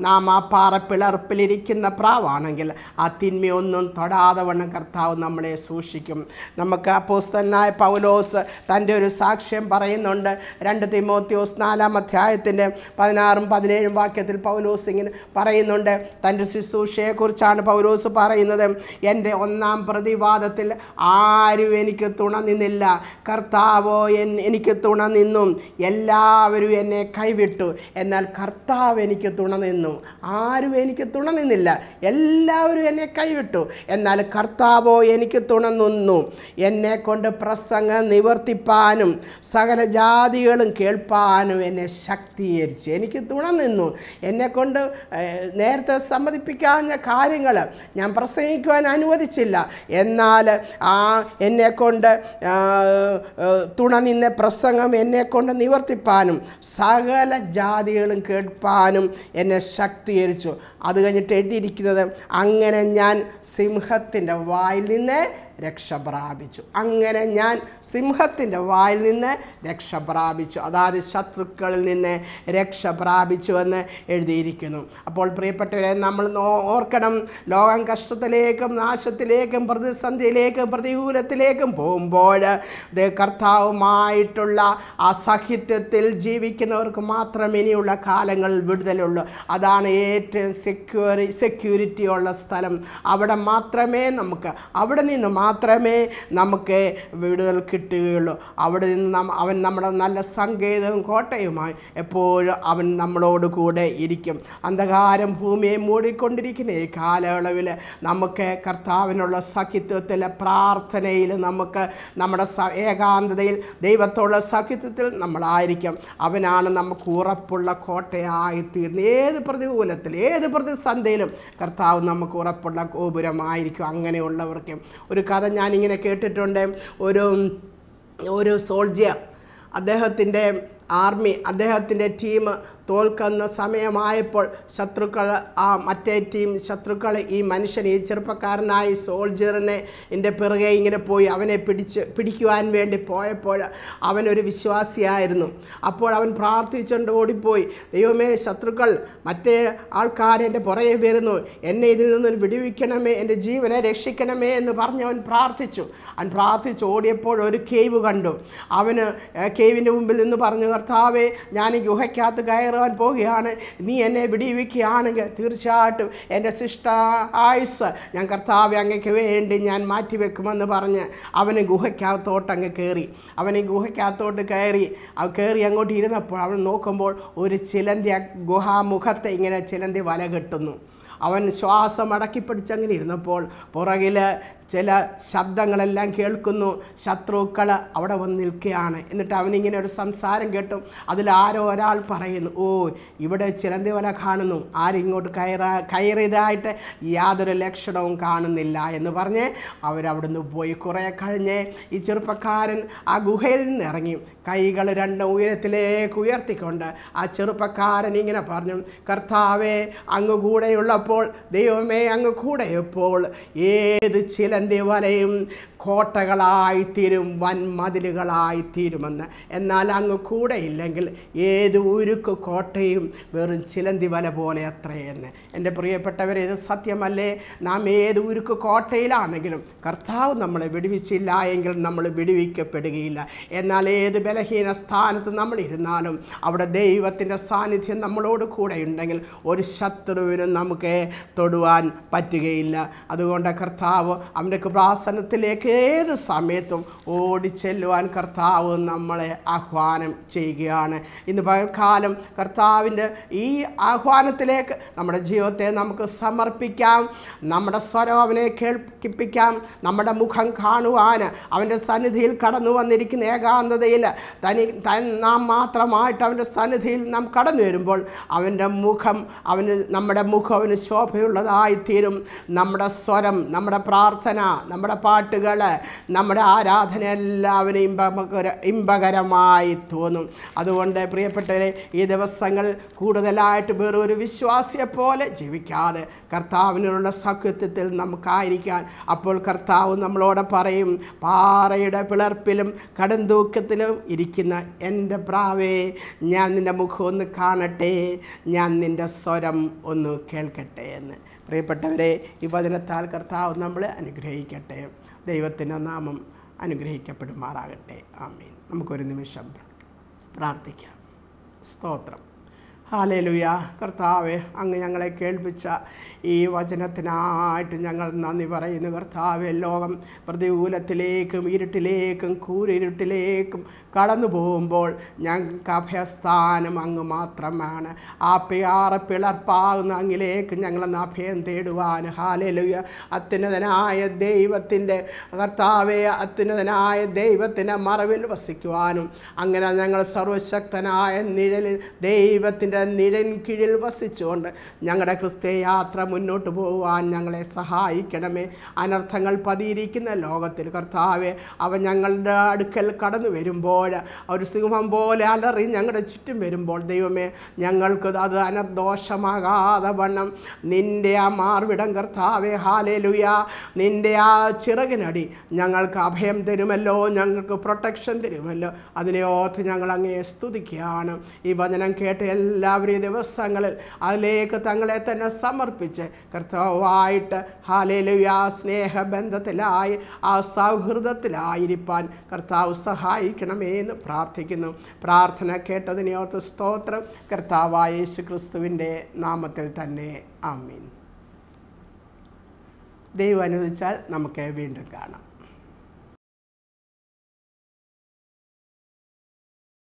S1: നാം ആ പാറപ്പിളർപ്പിലിരിക്കുന്ന പ്രാവാണെങ്കിൽ ആ തിന്മയൊന്നും തൊടാതെ വണ്ണം കർത്താവ് നമ്മളെ സൂക്ഷിക്കും നമുക്ക് അപ്പോസ്തനായ പൗലോസ് തൻ്റെ ഒരു സാക്ഷ്യം പറയുന്നുണ്ട് രണ്ട് തിമോത്യോസ് നാലാം അധ്യായത്തിൻ്റെ പതിനാറും പതിനേഴും വാക്യത്തിൽ പൗലോസ് ഇങ്ങനെ പറയുന്നുണ്ട് തൻ്റെ ശുശ്രൂഷയെക്കുറിച്ചാണ് പൗലോസ് പറയുന്നത് എൻ്റെ ഒന്നാം പ്രതിവാദത്തിൽ ആരും എനിക്ക് തുണ നിന്നില്ല കർത്താവോ എനിക്ക് തുണ നിന്നും എല്ലാ എല്ലാവരും എന്നെ കൈവിട്ടു എന്നാൽ കർത്താവ് എനിക്ക് തുണ നിന്നു ആരും എനിക്ക് തുണ നിന്നില്ല എല്ലാവരും എന്നെ കൈവിട്ടു എന്നാൽ കർത്താവോ എനിക്ക് തുണ നിന്നു എന്നെ കൊണ്ട് പ്രസംഗം നിവർത്തിപ്പാനും സകല ജാതികളും കേൾപ്പാനും എന്നെ ശക്തീകരിച്ചു എനിക്ക് തുണ നിന്നു കൊണ്ട് നേരത്തെ സമ്മതിപ്പിക്കാവുന്ന കാര്യങ്ങൾ ഞാൻ പ്രസംഗിക്കുവാൻ അനുവദിച്ചില്ല എന്നാൽ ആ എന്നെക്കൊണ്ട് തുണ നിന്ന പ്രസംഗം എന്നെക്കൊണ്ട് നിവർത്തിപ്പാൻ കേൾപ്പാനും സകല ജാതികളും കേൾപ്പാനും എന്നെ ശക്തീകരിച്ചു അത് കഴിഞ്ഞിട്ട് എഴുതിയിരിക്കുന്നത് അങ്ങനെ ഞാൻ സിംഹത്തിൻ്റെ വായിൽ നിന്ന് രക്ഷ പ്രാപിച്ചു അങ്ങനെ ഞാൻ സിംഹത്തിൻ്റെ വായിൽ നിന്ന് രക്ഷ പ്രാപിച്ചു അതായത് ശത്രുക്കളിൽ നിന്ന് രക്ഷ പ്രാപിച്ചുവെന്ന് എഴുതിയിരിക്കുന്നു അപ്പോൾ പ്രിയപ്പെട്ടവരെ നമ്മൾ ഓർക്കണം ലോകം കഷ്ടത്തിലേക്കും നാശത്തിലേക്കും പ്രതിസന്ധിയിലേക്കും പ്രതികൂലത്തിലേക്കും പോകുമ്പോൾ കർത്താവുമായിട്ടുള്ള ആ സാഹിത്യത്തിൽ ജീവിക്കുന്നവർക്ക് മാത്രം ഇനിയുള്ള കാലങ്ങൾ വിടുതലുള്ളൂ അതാണ് ഏറ്റവും സെക്യൂരി സെക്യൂരിറ്റിയുള്ള സ്ഥലം അവിടെ മാത്രമേ നമുക്ക് അവിടെ നിന്ന് മാത്രമേ നമുക്ക് വീടുകൾ കിട്ടുകയുള്ളൂ അവിടെ നിന്ന് അവൻ നമ്മുടെ നല്ല സങ്കേതവും കോട്ടയുമായി എപ്പോഴും അവൻ നമ്മളോട് കൂടെ ഇരിക്കും അന്ധകാരം ഭൂമിയെ മൂടിക്കൊണ്ടിരിക്കുന്ന ഈ കാലയളവിൽ നമുക്ക് കർത്താവിനുള്ള സഖിത്വത്തിൽ പ്രാർത്ഥനയിൽ നമുക്ക് നമ്മുടെ ഏകാന്തതയിൽ ദൈവത്തോടുള്ള സഖിത്വത്തിൽ നമ്മളായിരിക്കും അവനാണ് നമുക്ക് ഉറപ്പുള്ള കോട്ടയായി തീർന്ന് ഏത് പ്രതികൂലത്തിൽ ഏത് പ്രതിസന്ധിയിലും കർത്താവ് നമുക്ക് ഉറപ്പുള്ള ഗോപുരമായിരിക്കും അങ്ങനെയുള്ളവർക്കും ഒരു കഥ ഞാനിങ്ങനെ കേട്ടിട്ടുണ്ട് ഒരു ഒരു സോൾജിയർ അദ്ദേഹത്തിൻ്റെ ആർമി അദ്ദേഹത്തിൻ്റെ ടീം തോൽക്കുന്ന സമയമായപ്പോൾ ശത്രുക്കൾ ആ മറ്റേ ടീം ശത്രുക്കൾ ഈ മനുഷ്യൻ ഈ ചെറുപ്പക്കാരനായി സോൾജറിനെ എൻ്റെ പിറകെ ഇങ്ങനെ പോയി അവനെ പിടിച്ച് പിടിക്കുവാൻ വേണ്ടി പോയപ്പോൾ അവനൊരു വിശ്വാസിയായിരുന്നു അപ്പോൾ അവൻ പ്രാർത്ഥിച്ചുകൊണ്ട് ഓടിപ്പോയി ദൈവമേ ശത്രുക്കൾ മറ്റേ ആൾക്കാർ എൻ്റെ പുറകെ വരുന്നു എന്നെ ഇതിൽ നിന്ന് വിടുവിക്കണമേ എൻ്റെ ജീവനെ രക്ഷിക്കണമേ എന്ന് പറഞ്ഞ് അവൻ പ്രാർത്ഥിച്ചു അവൻ പ്രാർത്ഥിച്ച് ഓടിയപ്പോൾ ഒരു കേവ് കണ്ടു അവന് കേവിൻ്റെ മുമ്പിൽ നിന്ന് പറഞ്ഞു കർത്താവേ ഞാൻ ഗുഹയ്ക്കകത്ത് കയറി കയറുവാൻ പോവുകയാണ് നീ എന്നെ വിടിവിക്കുകയാണെങ്കിൽ തീർച്ചയായിട്ടും എൻ്റെ ശിഷ്ട ആയുസ് ഞാൻ കർത്താവ് അങ്ങക്ക് വേണ്ടി ഞാൻ മാറ്റിവെക്കുമെന്ന് പറഞ്ഞ് അവന് ഗുഹയ്ക്കകത്തോട്ട് അങ്ങ് കയറി അവനെ ഗുഹയ്ക്കകത്തോട്ട് കയറി അവ കയറി അങ്ങോട്ട് ഇരുന്നപ്പോൾ അവൻ നോക്കുമ്പോൾ ഒരു ചിലന്തി ഗുഹാമുഖത്തെ ഇങ്ങനെ ചിലന്തി വല കെട്ടുന്നു അവൻ ശ്വാസം അടക്കിപ്പിടിച്ചങ്ങനെ ഇരുന്നപ്പോൾ പുറകിൽ ചില ശബ്ദങ്ങളെല്ലാം കേൾക്കുന്നു ശത്രുക്കൾ അവിടെ വന്ന് നിൽക്കുകയാണ് എന്നിട്ട് അവനിങ്ങനെ ഒരു സംസാരം കേട്ടും അതിലാരോ ഒരാൾ പറയുന്നു ഓ ഇവിടെ ചിലന്തി വല കാണുന്നു ആരിങ്ങോട്ട് കയറാ കയറിയതായിട്ട് യാതൊരു ലക്ഷണവും കാണുന്നില്ല എന്ന് പറഞ്ഞ് അവരവിടുന്ന് പോയി കുറേ കഴിഞ്ഞ് ഈ ചെറുപ്പക്കാരൻ ആ ഗുഹയിൽ നിന്ന് ഇറങ്ങി കൈകൾ രണ്ട് ഉയരത്തിലേക്ക് ഉയർത്തിക്കൊണ്ട് ആ ചെറുപ്പക്കാരൻ ഇങ്ങനെ പറഞ്ഞു കർത്താവേ അങ്ങ് കൂടെയുള്ളപ്പോൾ ദൈവമേ അങ്ങ് കൂടെയപ്പോൾ ഏത് ചില ദേവാലയം കോട്ടകളായിത്തീരും വൻ മതിലുകളായിത്തീരുമെന്ന് എന്നാൽ അങ്ങ് കൂടെയില്ലെങ്കിൽ ഏത് ഉരുക്ക് കോട്ടയും വെറും ചിലന്തി വല പോലെ അത്രയെന്ന് എൻ്റെ പ്രിയപ്പെട്ടവരെ ഇത് സത്യമല്ലേ നാം ഏത് ഉരുക്ക് കോട്ടയിലാണെങ്കിലും കർത്താവ് നമ്മളെ വിടുവിച്ചില്ല എങ്കിൽ നമ്മൾ വിടുവിക്കപ്പെടുകയില്ല എന്നാൽ ഏത് ബലഹീന സ്ഥാനത്ത് നമ്മൾ ഇരുന്നാലും അവിടെ ദൈവത്തിൻ്റെ സാന്നിധ്യം നമ്മളോട് കൂടെ ഉണ്ടെങ്കിൽ ഒരു ശത്രുവിനും നമുക്ക് തൊടുവാൻ പറ്റുകയില്ല അതുകൊണ്ട് കർത്താവ് അവൻ്റെ കൃപാസനത്തിലേക്ക് ഏത് സമയത്തും ഓടിച്ചെല്ലുവാൻ കർത്താവ് നമ്മളെ ആഹ്വാനം ചെയ്യുകയാണ് ഇന്ന് കാലം കർത്താവിൻ്റെ ഈ ആഹ്വാനത്തിലേക്ക് നമ്മുടെ ജീവിതത്തെ നമുക്ക് സമർപ്പിക്കാം നമ്മുടെ സ്വരം അവനെ കേൾപ്പിക്കാം നമ്മുടെ മുഖം കാണുവാൻ അവൻ്റെ സന്നിധിയിൽ കടന്നു വന്നിരിക്കുന്ന ഏകാന്തതയിൽ തനി നാം മാത്രമായിട്ട് അവൻ്റെ സന്നിധിയിൽ നാം കടന്നു വരുമ്പോൾ അവൻ്റെ മുഖം അവന് നമ്മുടെ മുഖം അവന് ശോഭയുള്ളതായിത്തീരും നമ്മുടെ സ്വരം നമ്മുടെ പ്രാർത്ഥന നമ്മുടെ പാട്ടുകൾ നമ്മുടെ ആരാധന എല്ലാവരെയും ഇമ്പകര ഇമ്പകരമായി തോന്നും അതുകൊണ്ട് പ്രിയപ്പെട്ടവരെ ഈ ദിവസങ്ങൾ കൂടുതലായിട്ട് വേറെ ഒരു വിശ്വാസിയെ പോലെ ജീവിക്കാതെ കർത്താവിനുള്ള സഖ്യത്വത്തിൽ നമുക്കായിരിക്കാൻ അപ്പോൾ കർത്താവ് നമ്മളോട് പറയും പാറയുടെ പിളർപ്പിലും കടുന്തൂക്കത്തിലും ഇരിക്കുന്ന എൻ്റെ പ്രാവേ ഞാൻ നിൻ്റെ മുഖം ഒന്ന് കാണട്ടെ ഞാൻ നിൻ്റെ സ്വരം ഒന്ന് കേൾക്കട്ടെ എന്ന് പ്രിയപ്പെട്ടവരെ ഈ വചനത്താൽ കർത്താവ് നമ്മളെ അനുഗ്രഹിക്കട്ടെ ദൈവത്തിൻ്റെ നാമം അനുഗ്രഹിക്കപ്പെടുമാറാകട്ടെ ആമീൻ നമുക്കൊരു നിമിഷം പ്രാർത്ഥിക്കാം സ്തോത്രം ഹാലേലുയ കർത്താവ് അങ്ങ് ഞങ്ങളെ കേൾപ്പിച്ച ഈ വചനത്തിനായിട്ട് ഞങ്ങൾ നന്ദി പറയുന്നു കർത്താവ് ലോകം പ്രതികൂലത്തിലേക്കും ഇരുട്ടിലേക്കും കൂരിരുട്ടിലേക്കും കടന്നു പോകുമ്പോൾ ഞങ്ങൾക്ക് അഭയസ്ഥാനം അങ്ങ് മാത്രമാണ് ആ പിയാറ് പിളർപ്പാകുന്ന അങ്ങിലേക്ക് ഞങ്ങളെന്ന് അഭയം തേടുവാൻ ഹാലലുയ അത്യുന്നതനായ ദൈവത്തിൻ്റെ കർത്താവെ അത്യുന്നതനായ ദൈവത്തിൻ്റെ മറവിൽ വസിക്കുവാനും അങ്ങനെ ഞങ്ങൾ സർവശക്തനായ നിഴലിൽ ദൈവത്തിൻ്റെ നിഴൻ കീഴിൽ വസിച്ചുകൊണ്ട് ഞങ്ങളുടെ ക്രിസ്തീയ യാത്ര മുന്നോട്ട് പോകുവാൻ ഞങ്ങളെ സഹായിക്കണമേ അനർത്ഥങ്ങൾ പതിയിരിക്കുന്ന ലോകത്തിൽ കർത്താവെ അവ ഞങ്ങളുടെ അടുക്കൽ കടന്നു വരുമ്പോൾ ഒരു സിംഹം പോലെ അലറി ഞങ്ങളുടെ ചുറ്റും വരുമ്പോൾ ദൈവമേ ഞങ്ങൾക്ക് അത് അനദോഷമാകാതെ വണ്ണം നിൻ്റെ ആ മാർവിടം കർത്താവേ ഹാലേലുയ നിൻ്റെ ആ ചിറകിനടി ഞങ്ങൾക്ക് അഭയം തരുമല്ലോ ഞങ്ങൾക്ക് പ്രൊട്ടക്ഷൻ തരുമല്ലോ അതിനെ ഓർത്ത് ഞങ്ങൾ അങ്ങേ സ്തുതിക്കുകയാണ് ഈ വചനം കേട്ട് എല്ലാവരെയും ദിവസങ്ങളിൽ അതിലേക്ക് തങ്ങളെ തന്നെ സമർപ്പിച്ച് കർത്താവായിട്ട് ഹാലേലുയ സ്നേഹബന്ധത്തിലായി ആ സൗഹൃദത്തിലായിരിക്കാൻ കർത്താവ് സഹായിക്കണമേ എന്ന് പ്രാർത്ഥിക്കുന്നു പ്രാർത്ഥന കേട്ടതിനെ സ്തോത്രം കർത്താവായ യേശു ക്രിസ്തുവിൻ്റെ നാമത്തിൽ തന്നെ ആമീൻ ദൈവം അനുവദിച്ചാൽ നമുക്ക് വീണ്ടും കാണാം